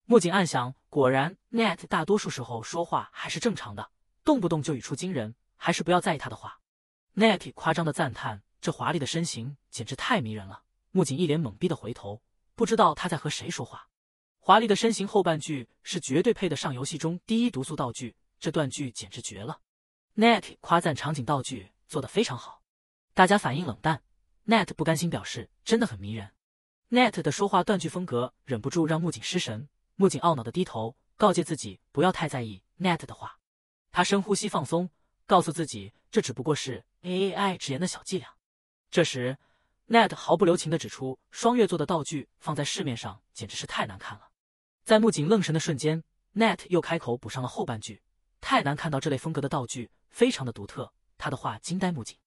木槿暗想，果然 Net 大多数时候说话还是正常的，动不动就语出惊人，还是不要在意他的话。Net 夸张的赞叹，这华丽的身形简直太迷人了。木槿一脸懵逼的回头，不知道他在和谁说话。华丽的身形后半句是绝对配得上游戏中第一毒素道具，这段句简直绝了。Net 赞场景道具做得非常好，大家反应冷淡。Net 不甘心表示，真的很迷人。Net 的说话断句风格忍不住让木槿失神。木槿懊恼地低头，告诫自己不要太在意 Net 的话。他深呼吸放松，告诉自己这只不过是 AI 直言的小伎俩。这时，Net 毫不留情地指出，双月座的道具放在市面上简直是太难看了。在木槿愣神的瞬间，Net 又开口补上了后半句：太难看到这类风格的道具，非常的独特。他的话惊呆木槿。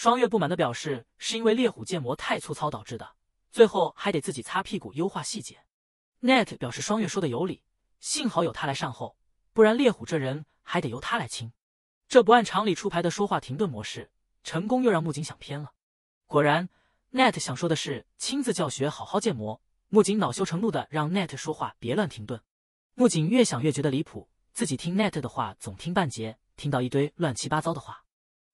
双月不满的表示，是因为猎虎建模太粗糙导致的，最后还得自己擦屁股优化细节。Net 表示双月说的有理，幸好有他来善后，不然猎虎这人还得由他来清。这不按常理出牌的说话停顿模式，成功又让木槿想偏了。果然，Net 想说的是亲自教学，好好建模。木槿恼羞成怒的让 Net 说话别乱停顿。木槿越想越觉得离谱，自己听 Net 的话总听半截，听到一堆乱七八糟的话。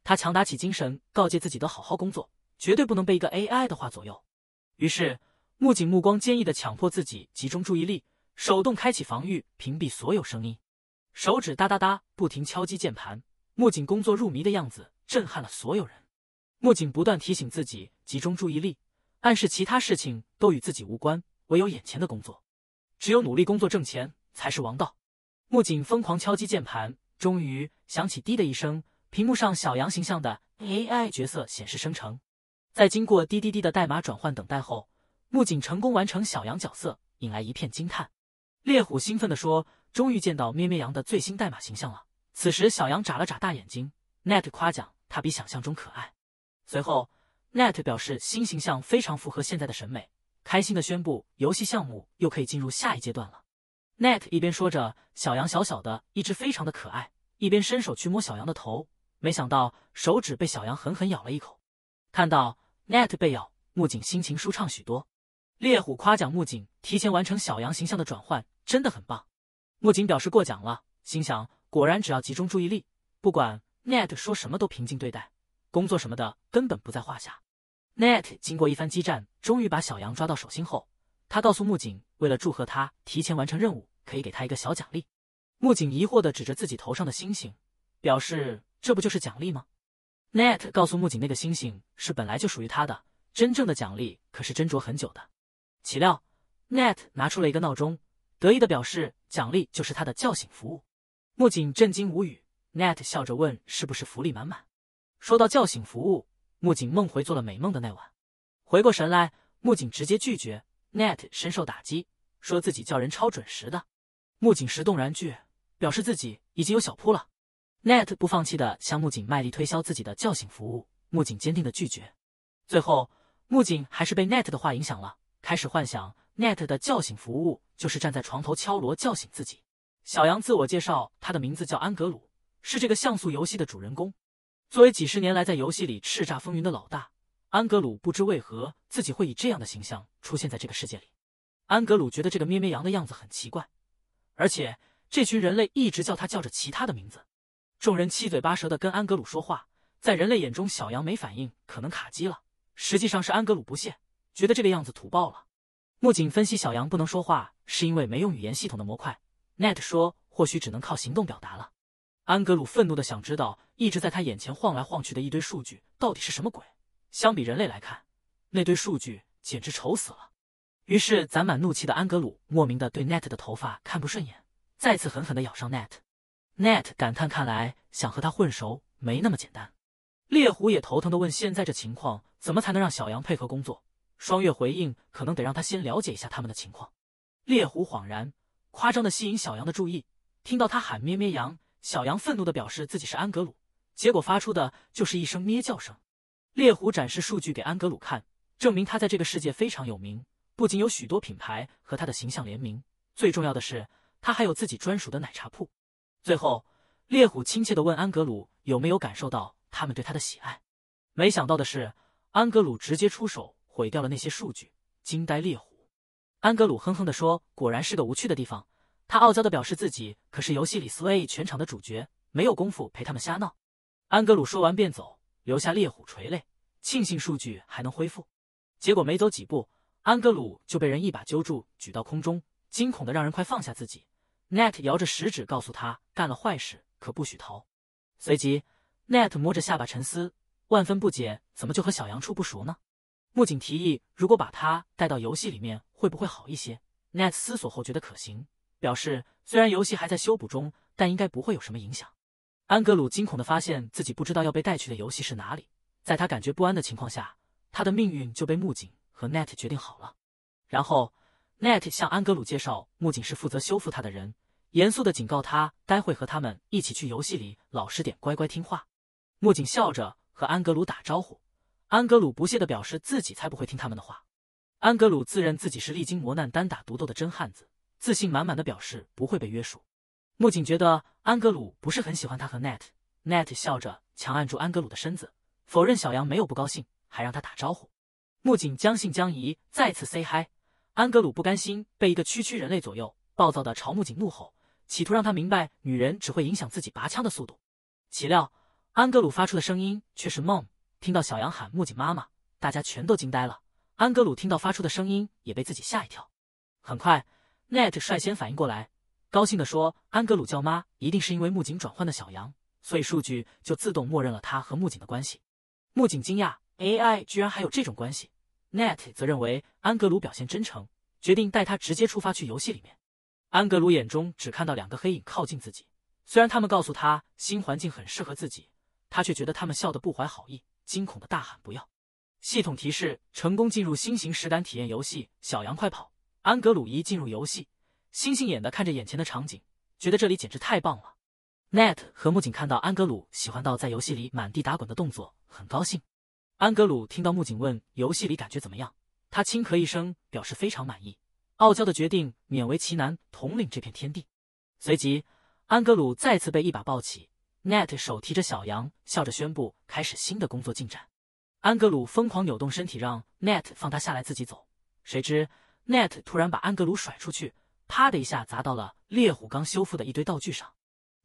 他强打起精神，告诫自己得好好工作，绝对不能被一个 AI 的话左右。于是木槿目光坚毅的强迫自己集中注意力，手动开启防御，屏蔽所有声音。手指哒哒哒不停敲击键盘，木槿工作入迷的样子震撼了所有人。木槿不断提醒自己集中注意力，暗示其他事情都与自己无关，唯有眼前的工作，只有努力工作挣钱才是王道。木槿疯狂敲击键盘，终于响起滴的一声。屏幕上小羊形象的 AI 角色显示生成，在经过滴滴滴的代码转换等待后，木槿成功完成小羊角色，引来一片惊叹。猎虎兴奋地说：“终于见到咩咩羊的最新代码形象了！”此时，小羊眨了眨大眼睛，Net 夸奖它比想象中可爱。随后，Net 表示新形象非常符合现在的审美，开心的宣布游戏项目又可以进入下一阶段了。Net 一边说着小羊小小的，一只非常的可爱，一边伸手去摸小羊的头。没想到手指被小羊狠狠咬了一口，看到 Net 被咬，木槿心情舒畅许多。猎虎夸奖木槿提前完成小羊形象的转换，真的很棒。木槿表示过奖了，心想果然只要集中注意力，不管 Net 说什么都平静对待，工作什么的根本不在话下。Net 经过一番激战，终于把小羊抓到手心后，他告诉木槿，为了祝贺他提前完成任务，可以给他一个小奖励。木槿疑惑的指着自己头上的星星，表示。这不就是奖励吗？Net 告诉木槿，那个星星是本来就属于他的，真正的奖励可是斟酌很久的。岂料 Net 拿出了一个闹钟，得意的表示奖励就是他的叫醒服务。木槿震惊无语。Net 笑着问是不是福利满满。说到叫醒服务，木槿梦回做了美梦的那晚，回过神来，木槿直接拒绝。Net 深受打击，说自己叫人超准时的。木槿石动然拒，表示自己已经有小铺了。Net 不放弃地向木槿卖力推销自己的叫醒服务，木槿坚定地拒绝。最后，木槿还是被 Net 的话影响了，开始幻想 Net 的叫醒服务就是站在床头敲锣叫醒自己。小羊自我介绍，他的名字叫安格鲁，是这个像素游戏的主人公。作为几十年来在游戏里叱咤风云的老大，安格鲁不知为何自己会以这样的形象出现在这个世界里。安格鲁觉得这个咩咩羊的样子很奇怪，而且这群人类一直叫他叫着其他的名字。众人七嘴八舌的跟安格鲁说话，在人类眼中，小羊没反应可能卡机了。实际上是安格鲁不屑，觉得这个样子土爆了。木槿分析，小羊不能说话是因为没用语言系统的模块。Net 说，或许只能靠行动表达了。安格鲁愤怒的想知道，一直在他眼前晃来晃去的一堆数据到底是什么鬼。相比人类来看，那堆数据简直丑死了。于是攒满怒气的安格鲁莫名的对 Net 的头发看不顺眼，再次狠狠的咬上 Net。Net 感叹：“看来想和他混熟没那么简单。”猎狐也头疼的问：“现在这情况，怎么才能让小羊配合工作？”双月回应：“可能得让他先了解一下他们的情况。”猎狐恍然，夸张的吸引小羊的注意，听到他喊“咩咩羊”，小羊愤怒的表示自己是安格鲁，结果发出的就是一声咩叫声。猎狐展示数据给安格鲁看，证明他在这个世界非常有名，不仅有许多品牌和他的形象联名，最重要的是，他还有自己专属的奶茶铺。最后，猎虎亲切地问安格鲁有没有感受到他们对他的喜爱。没想到的是，安格鲁直接出手毁掉了那些数据，惊呆猎虎。安格鲁哼哼地说：“果然是个无趣的地方。”他傲娇地表示自己可是游戏里 sway 全场的主角，没有功夫陪他们瞎闹。安格鲁说完便走，留下猎虎垂泪，庆幸数据还能恢复。结果没走几步，安格鲁就被人一把揪住，举到空中，惊恐的让人快放下自己。Net 摇着食指告诉他，干了坏事可不许逃。随即，Net 摸着下巴沉思，万分不解，怎么就和小羊处不熟呢？木槿提议，如果把他带到游戏里面，会不会好一些？Net 思索后觉得可行，表示虽然游戏还在修补中，但应该不会有什么影响。安格鲁惊恐地发现自己不知道要被带去的游戏是哪里，在他感觉不安的情况下，他的命运就被木槿和 Net 决定好了。然后。Net 向安格鲁介绍木槿是负责修复他的人，严肃地警告他，待会和他们一起去游戏里老实点，乖乖听话。木槿笑着和安格鲁打招呼，安格鲁不屑地表示自己才不会听他们的话。安格鲁自认自己是历经磨难单打独斗的真汉子，自信满满地表示不会被约束。木槿觉得安格鲁不是很喜欢他和 Net。Net 笑着强按住安格鲁的身子，否认小杨没有不高兴，还让他打招呼。木槿将信将疑，再次 say hi。安格鲁不甘心被一个区区人类左右，暴躁的朝木槿怒吼，企图让他明白女人只会影响自己拔枪的速度。岂料，安格鲁发出的声音却是 “mom”。听到小杨喊木槿妈妈，大家全都惊呆了。安格鲁听到发出的声音，也被自己吓一跳。很快，Net 率先反应过来，高兴地说：“安格鲁叫妈，一定是因为木槿转换的小杨，所以数据就自动默认了他和木槿的关系。”木槿惊讶：“AI 居然还有这种关系？” Net 则认为安格鲁表现真诚，决定带他直接出发去游戏里面。安格鲁眼中只看到两个黑影靠近自己，虽然他们告诉他新环境很适合自己，他却觉得他们笑得不怀好意，惊恐的大喊不要。系统提示：成功进入新型实感体验游戏，小羊快跑！安格鲁一进入游戏，星星眼的看着眼前的场景，觉得这里简直太棒了。Net 和木槿看到安格鲁喜欢到在游戏里满地打滚的动作，很高兴。安格鲁听到木槿问：“游戏里感觉怎么样？”他轻咳一声，表示非常满意，傲娇的决定勉为其难统领这片天地。随即，安格鲁再次被一把抱起，Net 手提着小羊，笑着宣布开始新的工作进展。安格鲁疯狂扭动身体，让 Net 放他下来自己走。谁知 Net 突然把安格鲁甩出去，啪的一下砸到了猎虎刚修复的一堆道具上。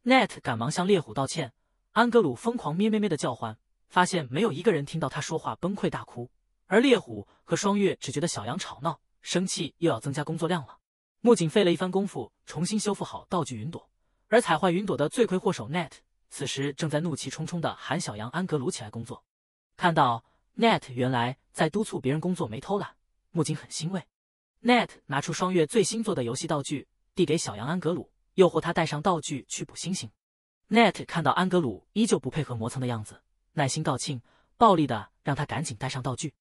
Net 赶忙向猎虎道歉，安格鲁疯狂咩咩咩的叫唤。发现没有一个人听到他说话崩溃大哭，而猎虎和双月只觉得小羊吵闹生气，又要增加工作量了。木槿费了一番功夫重新修复好道具云朵，而踩坏云朵的罪魁祸首 Net 此时正在怒气冲冲的喊小羊安格鲁起来工作。看到 Net 原来在督促别人工作没偷懒，木槿很欣慰。Net 拿出双月最新做的游戏道具递给小羊安格鲁，诱惑他带上道具去捕星星。Net 看到安格鲁依旧不配合磨蹭的样子。耐心告罄，暴力的让他赶紧带上道具。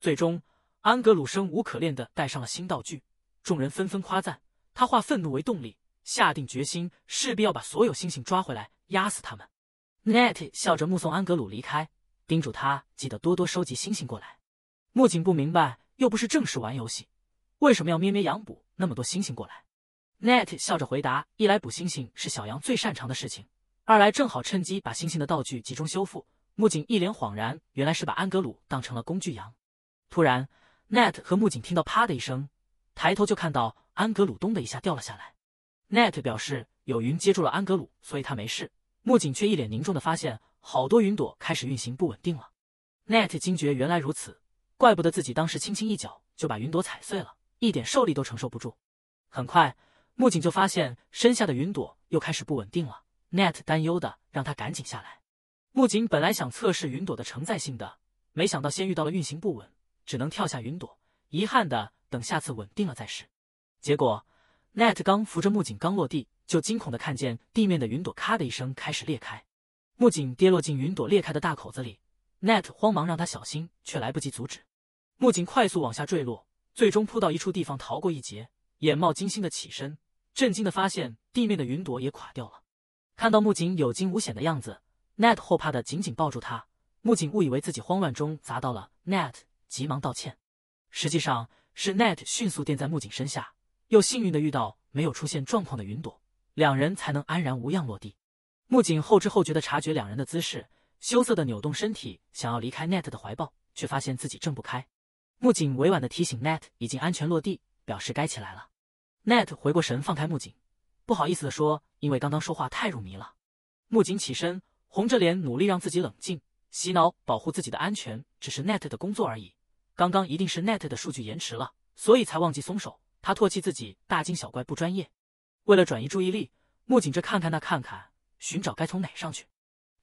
最终，安格鲁生无可恋的带上了新道具，众人纷纷夸赞他，化愤怒为动力，下定决心，势必要把所有星星抓回来，压死他们。Net 笑着目送安格鲁离开，叮嘱他记得多多收集星星过来。木槿不明白，又不是正式玩游戏，为什么要咩咩羊捕那么多星星过来？Net 笑着回答：一来捕星星是小羊最擅长的事情，二来正好趁机把星星的道具集中修复。木槿一脸恍然，原来是把安格鲁当成了工具羊。突然，Net 和木槿听到啪的一声，抬头就看到安格鲁咚的一下掉了下来。Net 表示有云接住了安格鲁，所以他没事。木槿却一脸凝重的发现，好多云朵开始运行不稳定了。Net 惊觉，原来如此，怪不得自己当时轻轻一脚就把云朵踩碎了，一点受力都承受不住。很快，木槿就发现身下的云朵又开始不稳定了，Net 担忧的让他赶紧下来。木槿本来想测试云朵的承载性的，没想到先遇到了运行不稳，只能跳下云朵。遗憾的等下次稳定了再试。结果，Net 刚扶着木槿刚落地，就惊恐的看见地面的云朵咔的一声开始裂开，木槿跌落进云朵裂开的大口子里。Net 慌忙让他小心，却来不及阻止。木槿快速往下坠落，最终扑到一处地方逃过一劫，眼冒金星的起身，震惊的发现地面的云朵也垮掉了。看到木槿有惊无险的样子。Net 后怕的紧紧抱住他，木槿误以为自己慌乱中砸到了 Net，急忙道歉。实际上是 Net 迅速垫在木槿身下，又幸运的遇到没有出现状况的云朵，两人才能安然无恙落地。木槿后知后觉的察觉两人的姿势，羞涩的扭动身体想要离开 Net 的怀抱，却发现自己挣不开。木槿委婉的提醒 Net 已经安全落地，表示该起来了。Net 回过神放开木槿，不好意思的说：“因为刚刚说话太入迷了。”木槿起身。红着脸，努力让自己冷静，洗脑保护自己的安全，只是 Net 的工作而已。刚刚一定是 Net 的数据延迟了，所以才忘记松手。他唾弃自己，大惊小怪不专业。为了转移注意力，木槿这看看那看看，寻找该从哪上去。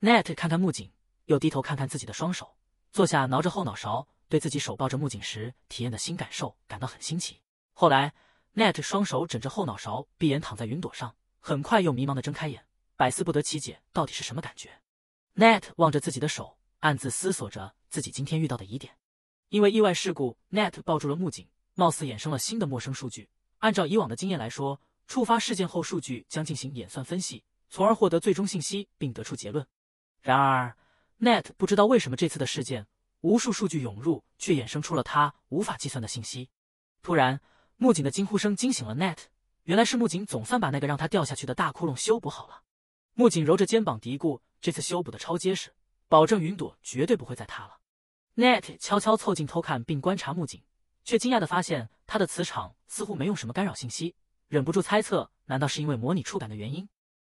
Net 看看木槿，又低头看看自己的双手，坐下挠着后脑勺，对自己手抱着木槿时体验的新感受感到很新奇。后来，Net 双手枕着后脑勺，闭眼躺在云朵上，很快又迷茫的睁开眼。百思不得其解，到底是什么感觉？Net 望着自己的手，暗自思索着自己今天遇到的疑点。因为意外事故，Net 抱住了木槿，貌似衍生了新的陌生数据。按照以往的经验来说，触发事件后，数据将进行演算分析，从而获得最终信息并得出结论。然而，Net 不知道为什么这次的事件，无数数据涌入，却衍生出了他无法计算的信息。突然，木槿的惊呼声惊醒了 Net，原来是木槿总算把那个让他掉下去的大窟窿修补好了。木槿揉着肩膀嘀咕：“这次修补的超结实，保证云朵绝对不会再塌了。” Net 悄悄凑近偷看并观察木槿，却惊讶地发现他的磁场似乎没用什么干扰信息，忍不住猜测：难道是因为模拟触感的原因？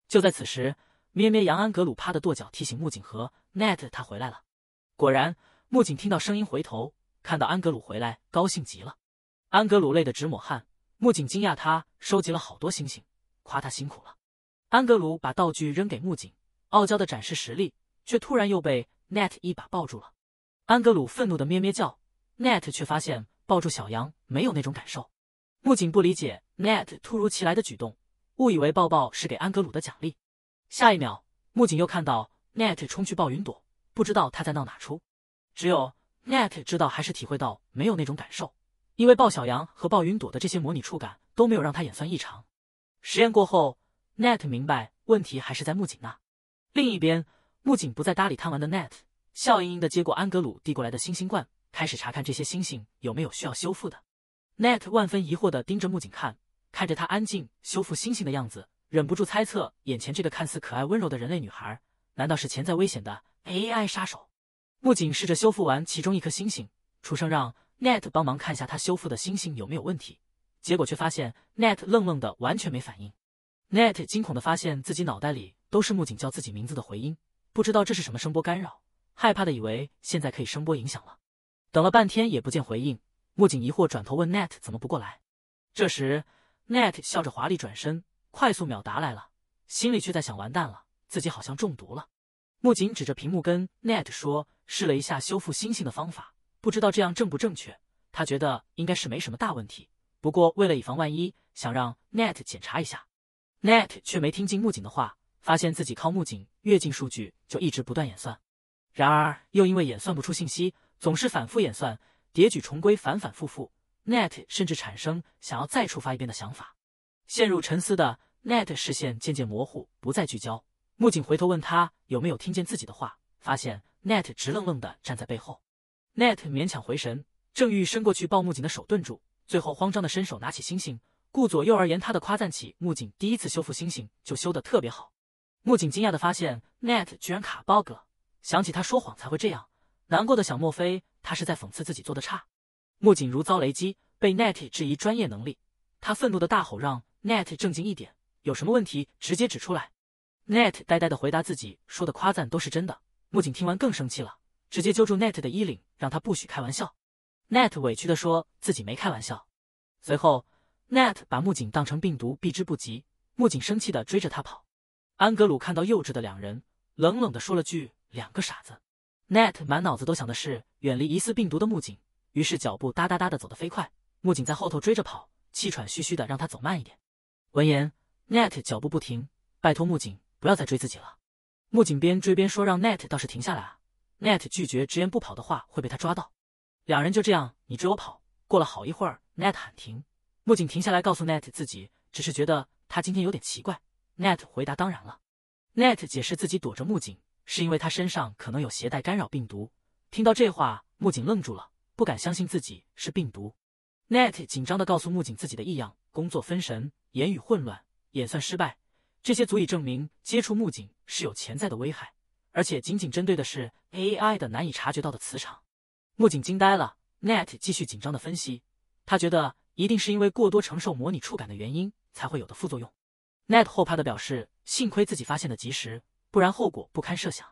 就在此时，咩咩羊安格鲁啪的跺脚提醒木槿和 Net：“ 他回来了。”果然，木槿听到声音回头，看到安格鲁回来，高兴极了。安格鲁累得直抹汗，木槿惊讶他收集了好多星星，夸他辛苦了。安格鲁把道具扔给木槿，傲娇的展示实力，却突然又被 Net 一把抱住了。安格鲁愤怒的咩咩叫，Net 却发现抱住小羊没有那种感受。木槿不理解 Net 突如其来的举动，误以为抱抱是给安格鲁的奖励。下一秒，木槿又看到 Net 冲去抱云朵，不知道他在闹哪出。只有 Net 知道还是体会到没有那种感受，因为抱小羊和抱云朵的这些模拟触感都没有让他演算异常。实验过后。Net 明白问题还是在木槿那。另一边，木槿不再搭理贪玩的 Net，笑盈盈的接过安格鲁递过来的星星罐，开始查看这些星星有没有需要修复的。Net 万分疑惑的盯着木槿看，看着他安静修复星星的样子，忍不住猜测：眼前这个看似可爱温柔的人类女孩，难道是潜在危险的 AI 杀手？木槿试着修复完其中一颗星星，出声让 Net 帮忙看下他修复的星星有没有问题，结果却发现 Net 愣愣的，完全没反应。Net 惊恐的发现自己脑袋里都是木槿叫自己名字的回音，不知道这是什么声波干扰，害怕的以为现在可以声波影响了。等了半天也不见回应，木槿疑惑转头问 Net 怎么不过来。这时，Net 笑着华丽转身，快速秒答来了，心里却在想完蛋了，自己好像中毒了。木槿指着屏幕跟 Net 说：“试了一下修复星星的方法，不知道这样正不正确。他觉得应该是没什么大问题，不过为了以防万一，想让 Net 检查一下。” Net 却没听进木槿的话，发现自己靠木槿越近，数据就一直不断演算，然而又因为演算不出信息，总是反复演算，叠举重归，反反复复。Net 甚至产生想要再触发一遍的想法，陷入沉思的 Net 视线渐渐模糊，不再聚焦。木槿回头问他有没有听见自己的话，发现 Net 直愣愣地站在背后。Net 勉强回神，正欲伸过去抱木槿的手顿住，最后慌张的伸手拿起星星。顾左右而言他的夸赞起木槿，第一次修复星星就修得特别好。木槿惊讶的发现，Net 居然卡 bug，想起他说谎才会这样，难过的想莫非他是在讽刺自己做的差。木槿如遭雷击，被 Net 质疑专业能力，他愤怒的大吼，让 Net 正经一点，有什么问题直接指出来。Net 呆呆的回答自己说的夸赞都是真的。木槿听完更生气了，直接揪住 Net 的衣领，让他不许开玩笑。Net 委屈的说自己没开玩笑，随后。Net 把木槿当成病毒避之不及，木槿生气的追着他跑。安格鲁看到幼稚的两人，冷冷的说了句：“两个傻子。” Net 满脑子都想的是远离疑似病毒的木槿，于是脚步哒哒哒的走得飞快。木槿在后头追着跑，气喘吁吁的让他走慢一点。闻言，Net 脚步不停，拜托木槿不要再追自己了。木槿边追边说：“让 Net 倒是停下来啊！”Net 拒绝，直言不跑的话会被他抓到。两人就这样你追我跑，过了好一会儿，Net 喊停。木槿停下来，告诉 Net 自己只是觉得他今天有点奇怪。Net 回答：“当然了。”Net 解释自己躲着木槿是因为他身上可能有携带干扰病毒。听到这话，木槿愣住了，不敢相信自己是病毒。Net 紧张地告诉木槿自己的异样：工作分神，言语混乱，演算失败，这些足以证明接触木槿是有潜在的危害，而且仅仅针对的是 AI 的难以察觉到的磁场。木槿惊呆了。Net 继续紧张地分析，他觉得。一定是因为过多承受模拟触感的原因才会有的副作用。Net 后怕的表示，幸亏自己发现的及时，不然后果不堪设想。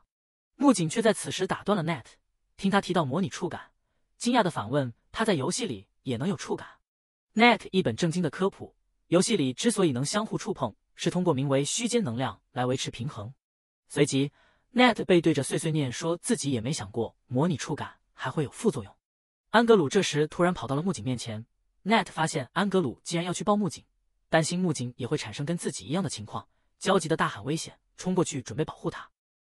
木槿却在此时打断了 Net，听他提到模拟触感，惊讶的反问他在游戏里也能有触感。Net 一本正经的科普，游戏里之所以能相互触碰，是通过名为虚间能量来维持平衡。随即，Net 背对着碎碎念说自己也没想过模拟触感还会有副作用。安格鲁这时突然跑到了木槿面前。Net 发现安格鲁竟然要去报木槿，担心木槿也会产生跟自己一样的情况，焦急的大喊：“危险！”冲过去准备保护他。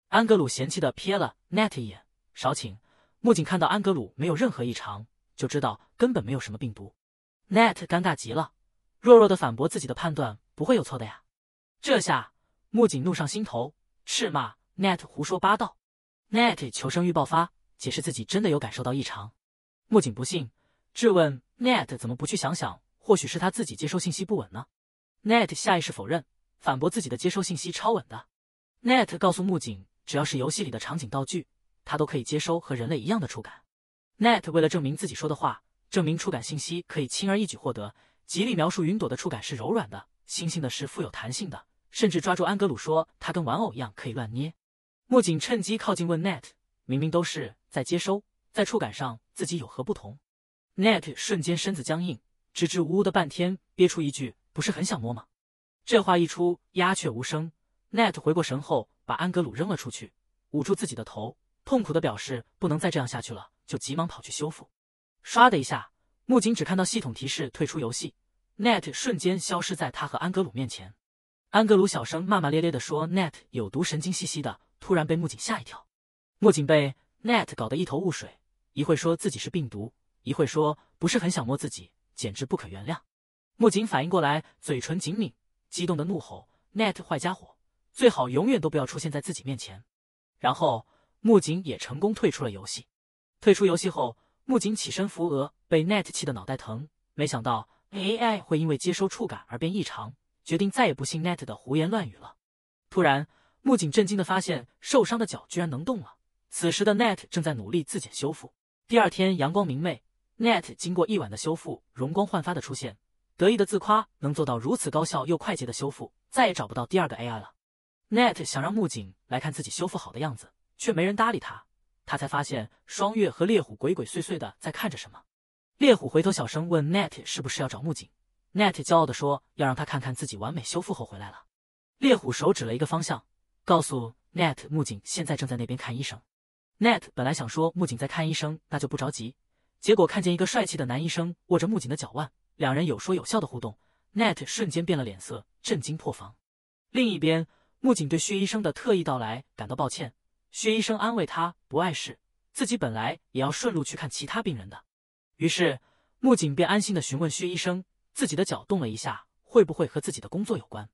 安格鲁嫌弃的瞥了 Net 一眼，少请。木槿看到安格鲁没有任何异常，就知道根本没有什么病毒。Net 尴尬极了，弱弱的反驳自己的判断不会有错的呀。这下木槿怒上心头，斥骂 Net 胡说八道。Net 求生欲爆发，解释自己真的有感受到异常。木槿不信，质问。Net 怎么不去想想，或许是他自己接收信息不稳呢？Net 下意识否认，反驳自己的接收信息超稳的。Net 告诉木槿，只要是游戏里的场景道具，他都可以接收和人类一样的触感。Net 为了证明自己说的话，证明触感信息可以轻而易举获得，极力描述云朵的触感是柔软的，星星的是富有弹性的，甚至抓住安格鲁说他跟玩偶一样可以乱捏。木槿趁机靠近问 Net，明明都是在接收，在触感上自己有何不同？Net 瞬间身子僵硬，支支吾吾的半天憋出一句：“不是很想摸吗？”这话一出，鸦雀无声。Net 回过神后，把安格鲁扔了出去，捂住自己的头，痛苦的表示不能再这样下去了，就急忙跑去修复。唰的一下，木槿只看到系统提示退出游戏，Net 瞬间消失在他和安格鲁面前。安格鲁小声骂骂咧咧的说：“Net 有毒，神经兮兮的。”突然被木槿吓一跳，木槿被 Net 搞得一头雾水，一会说自己是病毒。一会说不是很想摸自己，简直不可原谅。木槿反应过来，嘴唇紧抿，激动的怒吼：“Net 坏家伙，最好永远都不要出现在自己面前。”然后木槿也成功退出了游戏。退出游戏后，木槿起身扶额，被 Net 气得脑袋疼。没想到 AI 会因为接收触感而变异常，决定再也不信 Net 的胡言乱语了。突然，木槿震惊的发现受伤的脚居然能动了。此时的 Net 正在努力自检修复。第二天，阳光明媚。Net 经过一晚的修复，容光焕发的出现，得意的自夸，能做到如此高效又快捷的修复，再也找不到第二个 AI 了。Net 想让木槿来看自己修复好的样子，却没人搭理他。他才发现双月和猎虎鬼鬼祟祟的在看着什么。猎虎回头小声问 Net 是不是要找木槿？Net 骄傲的说要让他看看自己完美修复后回来了。猎虎手指了一个方向，告诉 Net 木槿现在正在那边看医生。Net 本来想说木槿在看医生，那就不着急。结果看见一个帅气的男医生握着木槿的脚腕，两人有说有笑的互动 n e t 瞬间变了脸色，震惊破防。另一边，木槿对薛医生的特意到来感到抱歉，薛医生安慰他不碍事，自己本来也要顺路去看其他病人的。于是木槿便安心的询问薛医生自己的脚动了一下会不会和自己的工作有关。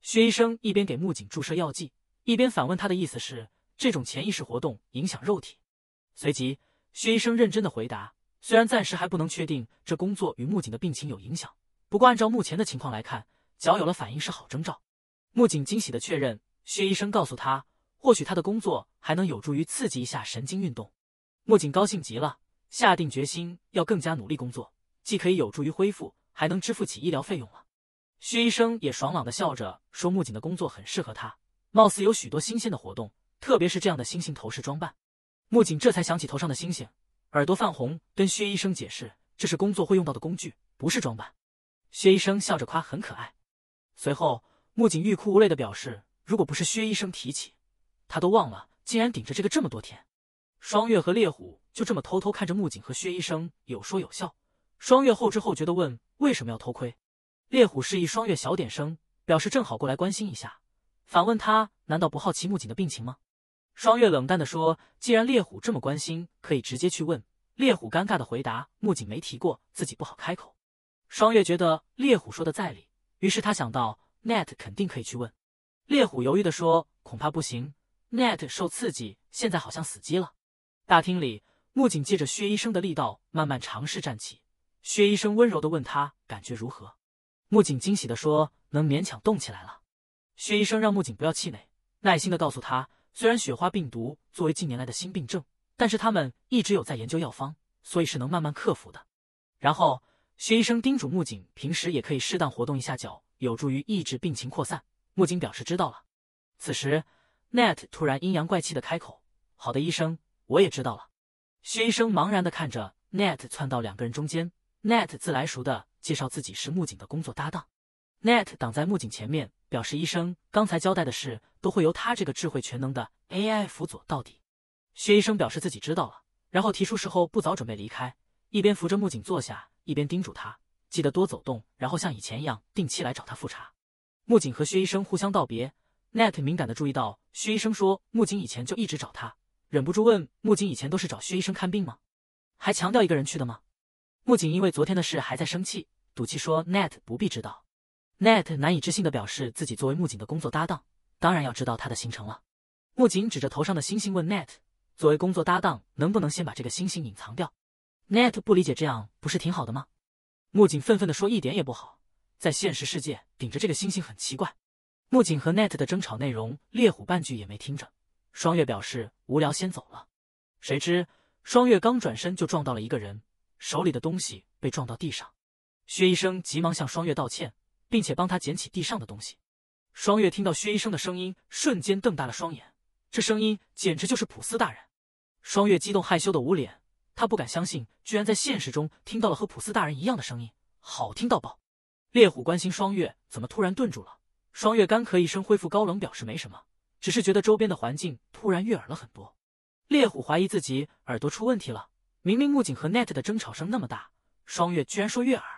薛医生一边给木槿注射药剂，一边反问他的意思是这种潜意识活动影响肉体。随即薛医生认真的回答。虽然暂时还不能确定这工作与木槿的病情有影响，不过按照目前的情况来看，脚有了反应是好征兆。木槿惊喜的确认，薛医生告诉他，或许他的工作还能有助于刺激一下神经运动。木槿高兴极了，下定决心要更加努力工作，既可以有助于恢复，还能支付起医疗费用了。薛医生也爽朗的笑着说：“木槿的工作很适合他，貌似有许多新鲜的活动，特别是这样的星星头饰装扮。”木槿这才想起头上的星星。耳朵泛红，跟薛医生解释这是工作会用到的工具，不是装扮。薛医生笑着夸很可爱。随后木槿欲哭无泪的表示，如果不是薛医生提起，他都忘了竟然顶着这个这么多天。双月和猎虎就这么偷偷看着木槿和薛医生有说有笑。双月后知后觉的问为什么要偷窥，猎虎示意双月小点声，表示正好过来关心一下，反问他难道不好奇木槿的病情吗？双月冷淡的说：“既然猎虎这么关心，可以直接去问。”猎虎尴尬的回答：“木槿没提过，自己不好开口。”双月觉得猎虎说的在理，于是他想到 Net 肯定可以去问。猎虎犹豫的说：“恐怕不行，Net 受刺激，现在好像死机了。”大厅里，木槿借着薛医生的力道，慢慢尝试站起。薛医生温柔的问他：“感觉如何？”木槿惊喜的说：“能勉强动起来了。”薛医生让木槿不要气馁，耐心的告诉他。虽然雪花病毒作为近年来的新病症，但是他们一直有在研究药方，所以是能慢慢克服的。然后，薛医生叮嘱木槿平时也可以适当活动一下脚，有助于抑制病情扩散。木槿表示知道了。此时，Net 突然阴阳怪气的开口：“好的，医生，我也知道了。”薛医生茫然的看着 Net 窜到两个人中间，Net 自来熟的介绍自己是木槿的工作搭档。Net 挡在木槿前面。表示医生刚才交代的事都会由他这个智慧全能的 AI 辅佐到底。薛医生表示自己知道了，然后提出事后不早准备离开，一边扶着木槿坐下，一边叮嘱他记得多走动，然后像以前一样定期来找他复查。木槿和薛医生互相道别。Net 敏感的注意到薛医生说木槿以前就一直找他，忍不住问木槿以前都是找薛医生看病吗？还强调一个人去的吗？木槿因为昨天的事还在生气，赌气说 Net 不必知道。Net 难以置信的表示，自己作为木槿的工作搭档，当然要知道他的行程了。木槿指着头上的星星问 Net：“ 作为工作搭档，能不能先把这个星星隐藏掉？”Net 不理解，这样不是挺好的吗？木槿愤愤地说：“一点也不好，在现实世界顶着这个星星很奇怪。”木槿和 Net 的争吵内容，猎虎半句也没听着。双月表示无聊，先走了。谁知双月刚转身就撞到了一个人，手里的东西被撞到地上。薛医生急忙向双月道歉。并且帮他捡起地上的东西。双月听到薛医生的声音，瞬间瞪大了双眼。这声音简直就是普斯大人！双月激动害羞的捂脸，他不敢相信，居然在现实中听到了和普斯大人一样的声音，好听到爆！猎虎关心双月怎么突然顿住了，双月干咳一声，恢复高冷，表示没什么，只是觉得周边的环境突然悦耳了很多。猎虎怀疑自己耳朵出问题了，明明木槿和 Net 的争吵声那么大，双月居然说悦耳。